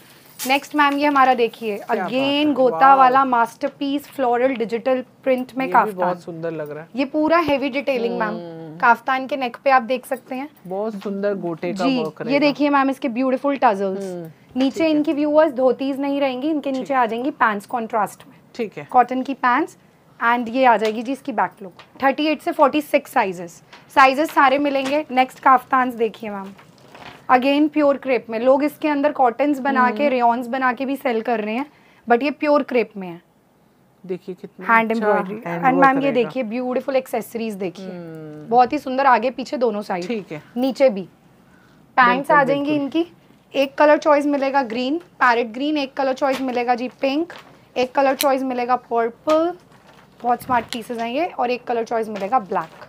नेक्स्ट मैम ये हमारा देखिए अगेन गोता वाला मास्टरपीस फ्लोरल डिजिटल प्रिंट में काफी बहुत सुंदर लग रहा है ये पूरा हेवी डिटेलिंग मैम काफ्तान के नेक पे आप देख सकते हैं बहुत सुंदर गोटे का जी, वर्क ये देखिए मैम इसके ब्यूटीफुल हम्म, टजल्स नीचे इनकी व्यूअर्स धोतीज नहीं रहेंगी इनके नीचे आ जाएंगी पैंट्स कॉन्ट्रास्ट में ठीक है कॉटन की पैंट्स एंड ये आ जाएगी जी इसकी बैक लुक 38 से 46 साइजेस साइजेस सारे मिलेंगे नेक्स्ट काफ्तान देखिए मैम अगेन प्योर क्रेप में लोग इसके अंदर कॉटन बना के रेन्स हम्म। बना के भी सेल कर रहे हैं बट ये प्योर क्रेप में है देखिए कितना हैंड एम्ब्रॉयडरी एंड मैम ये देखिए ब्यूटीफुल एक्सेसरीज देखिए हम्म। बहुत ही सुंदर आगे पीछे दोनों साइड ठीक है नीचे भी पैंट्स आ जाएंगी इनकी एक कलर चॉइस मिलेगा ग्रीन पैरेट ग्रीन एक कलर चॉइस मिलेगा जी पिंक एक कलर चॉइस मिलेगा पर्पल बहुत स्मार्ट पीसेज हैं ये और एक कलर चॉइस मिलेगा ब्लैक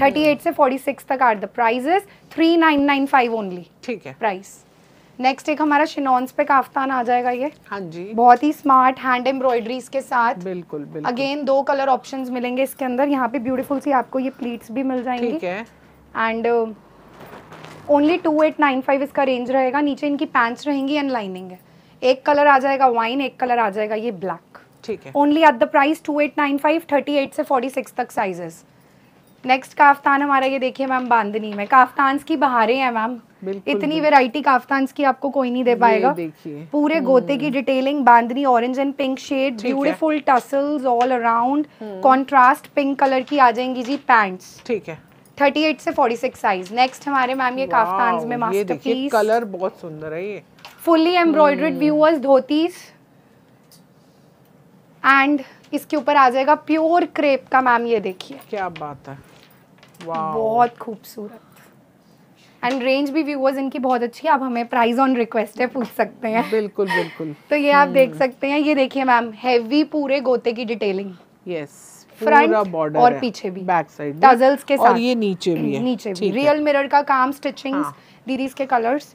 हम्म। 38 से 46 तक are the prices three nine nine five only ठीक है प्राइस नेक्स्ट एक हमारा शिनॉन्स पे काफ्तान आ जाएगा ये हाँ जी बहुत ही स्मार्ट हैंड एम्ब्रॉयडरीज के साथ बिल्कुल बिल्कुल अगेन दो कलर ऑप्शंस मिलेंगे इसके अंदर यहाँ पे ब्यूटीफुल सी आपको ये प्लीट्स भी मिल जाएंगी ठीक है and only two eight nine five इसका रेंज रहेगा नीचे इनकी पैंट्स रहेंगी एंड लाइनिंग है एक कलर आ जाएगा वाइन एक कलर आ जाएगा ये ब्लैक ठीक है only at the price two eight nine five thirty eight से फोर्टी सिक्स तक साइजेस नेक्स्ट काफ्तान हमारा ये देखिए मैम बांधनी में काफ्तान्स की बहारें हैं मैम इतनी वेराइटी काफ्तान्स की आपको कोई नहीं दे पाएगा पूरे हम्म। गोते की detailing bandhani orange and pink shade beautiful tassels all around contrast pink colour की आ जाएंगी जी पैंट्स ठीक है 38 से 46 साइज नेक्स्ट हमारे मैम ये काफ्तान में मास्टरपीस कलर बहुत सुंदर है ये fully embroidered viewers dhotis and इसके ऊपर आ जाएगा प्योर क्रेप का मैम ये देखिए क्या बात है बहुत खूबसूरत एंड रेंज भी व्यूअर्स इनकी बहुत अच्छी है आप हमें प्राइस ऑन रिक्वेस्ट है पूछ सकते हैं बिल्कुल बिल्कुल तो ये आप देख हम्म। सकते हैं ये देखिए मैम हैवी पूरे गोते की डिटेलिंग यस फ्रंट और पीछे भी बैक साइड टजल्स के साथ और ये नीचे भी है नीचे भी रियल मिरर का काम स्टिचिंग दीदीज हाँ। के कलर्स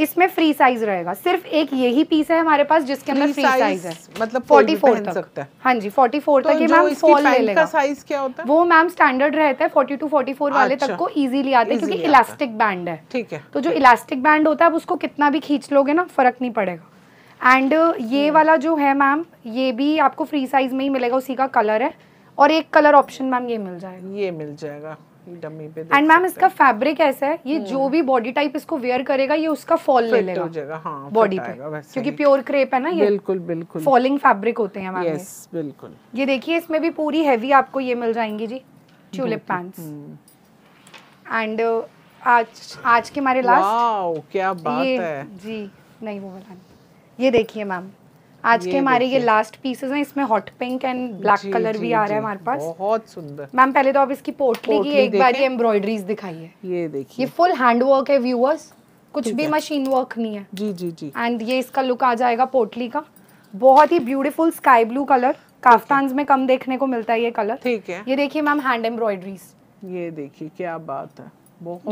इसमें फ्री साइज रहेगा सिर्फ एक यही पीस है हमारे पास जिसके अंदर फ्री साइज है मतलब 44 तक हाँ जी 44 तो तक ये मैम फॉल ले लेगा साइज क्या होता है वो मैम स्टैंडर्ड रहता है 42 44 वाले तक अच्छा। को इजीली आते हैं क्योंकि इलास्टिक बैंड है ठीक है तो जो इलास्टिक बैंड होता है आप उसको कितना भी खींच लोगे ना फर्क नहीं पड़ेगा एंड ये हम्म। वाला जो है मैम ये भी आपको फ्री साइज में ही मिलेगा उसी का कलर है और एक कलर ऑप्शन मैम ये मिल जाएगा ये मिल जाएगा एंड मैम इसका फैब्रिक ऐसा है ये जो हम्म। भी बॉडी टाइप इसको वेयर करेगा ये उसका फॉल ले लेगा हाँ, बॉडी पे क्योंकि प्योर क्रेप है ना ये बिल्कुल बिल्कुल फॉलिंग फैब्रिक होते हैं हमारे यस बिल्कुल ये देखिए इसमें भी पूरी हैवी आपको ये मिल जाएंगी जी ट्यूलिप पैंट्स एंड आज आज के हमारे लास्ट क्या बात है जी नहीं वो बता ये देखिए मैम आज के हमारे ये लास्ट पीसेस हैं इसमें hot pink and black colour भी आ रहा है हमारे पास बहुत सुंदर मैम पहले तो आप इसकी पोटली की एक बार ये दिखाई है ये देखिए ये फुल हैंड वर्क है व्यूअर्स कुछ भी मशीन वर्क नहीं है जी जी जी एंड ये इसका लुक आ जाएगा पोटली का बहुत ही beautiful sky blue colour kaftan में कम देखने को मिलता है ये कलर ठीक है ये देखिए मैम हैंड एम्ब्रॉयडरीज ये देखिए क्या बात है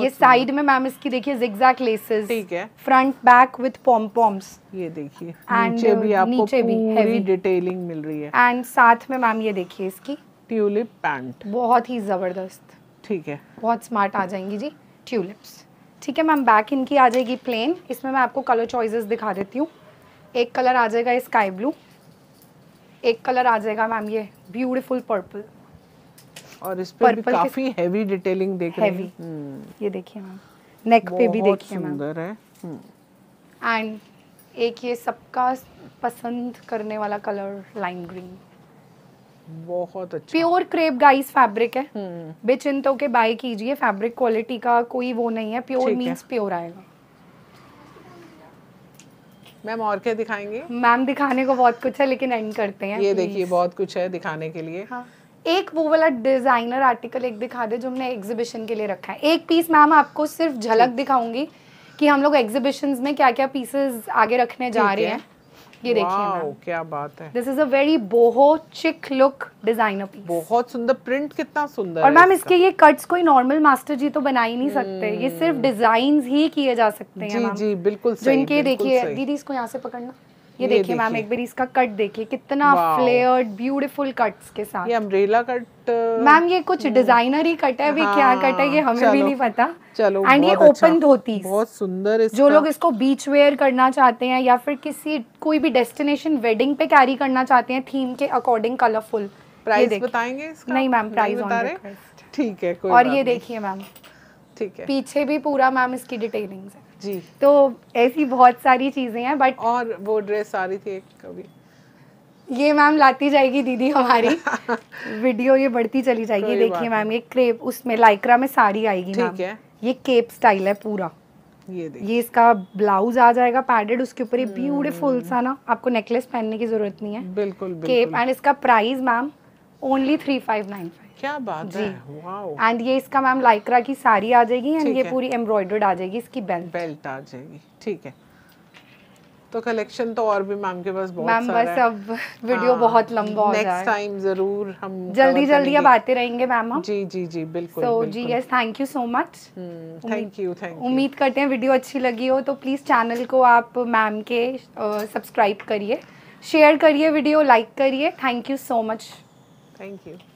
ये साइड में मैम इसकी देखिए जिग्जैग लेसेस ठीक है front back with pom poms ये देखिए नीचे uh, भी आपको नीचे भी पूरी डिटेलिंग मिल रही है एंड साथ में मैम ये देखिए इसकी ट्यूलिप पैंट बहुत ही जबरदस्त ठीक है बहुत स्मार्ट आ जाएंगी जी ट्यूलिप्स ठीक है मैम बैक इनकी आ जाएगी प्लेन इसमें मैं आपको कलर चॉइसेस दिखा देती हूँ एक कलर आ जाएगा स्काई ब्लू एक कलर आ जाएगा मैम ये ब्यूटीफुल पर्पल और इस पे भी काफी हेवी डिटेलिंग देख रहे हैं हम्म। ये देखिए मैम नेक पे भी देखिए मैम सुंदर है एंड हम्म। एक ये सबका पसंद करने वाला कलर लाइम ग्रीन बहुत अच्छा प्योर क्रेप गाइस फैब्रिक है हम्म। बेचिंतों के बाय कीजिए फैब्रिक क्वालिटी का कोई वो नहीं है प्योर मींस प्योर आएगा मैम और क्या दिखाएंगे मैम दिखाने को बहुत कुछ है लेकिन एंड करते हैं ये देखिए बहुत कुछ है दिखाने के लिए हाँ एक वो वाला डिजाइनर आर्टिकल एक दिखा दे जो हमने एग्जीबिशन के लिए रखा है एक पीस मैम आपको सिर्फ झलक दिखाऊंगी कि हम लोग एग्जीबिशन में क्या क्या पीसेस आगे रखने जा रहे हैं ये देखिए क्या बात है this is a very boho chic look designer piece बहुत सुंदर प्रिंट कितना सुंदर और मैम इसके ये कट्स कोई नॉर्मल मास्टर जी तो बना ही नहीं सकते ये सिर्फ डिजाइन हम्म। ही किए जा सकते हैं जी जी बिल्कुल जो इनके देखिए दीदी इसको यहाँ से पकड़ना ये, देखिए मैम एक बार इसका कट देखिए कितना फ्लेयर्ड ब्यूटीफुल कट्स के साथ ये अम्ब्रेला कट मैम ये कुछ डिजाइनर हम्म। ही कट है अभी हाँ, क्या कट है ये हमें भी नहीं पता चलो एंड ये ओपन अच्छा। धोती बहुत सुंदर जो लोग इसको बीच वेयर करना चाहते हैं या फिर किसी कोई भी डेस्टिनेशन वेडिंग पे कैरी करना चाहते हैं थीम के अकॉर्डिंग कलरफुल प्राइस बताएंगे इसका? नहीं मैम प्राइस रहे ठीक है और ये देखिए मैम ठीक है पीछे भी पूरा मैम इसकी डिटेलिंग्स है जी तो ऐसी बहुत सारी चीज़ें हैं बट और वो ड्रेस आ रही थी कभी ये मैम लाती जाएगी दीदी हमारी वीडियो ये बढ़ती चली जाएगी देखिए मैम ये क्रेप उसमें लाइक्रा में साड़ी आएगी है ये केप स्टाइल है पूरा ये ये इसका ब्लाउज आ जाएगा पैडेड उसके ऊपर ब्यूटीफुल हम्म। सा ना आपको नेकलेस पहनने की जरूरत नहीं है बिल्कुल, बिल्कुल। केप एंड इसका price ma'am only three five nine five क्या बात जी है एंड ये इसका मैम लाइक्रा की साड़ी आ जाएगी एंड ये पूरी एम्ब्रॉयडर्ड आ जाएगी इसकी बेल्ट बेल्ट आ जाएगी ठीक है तो कलेक्शन तो और भी मैम के पास बहुत मैम बस अब वीडियो हाँ, बहुत लंबा हो नेक्स्ट टाइम जरूर हम जल्दी जल्दी अब आते रहेंगे मैम हम जी जी जी बिल्कुल सो जी yes thank you so much thank you thank you उम्मीद करते हैं वीडियो अच्छी लगी हो तो प्लीज़ चैनल को आप मैम के सब्सक्राइब करिए शेयर करिए वीडियो लाइक करिए thank you so much thank you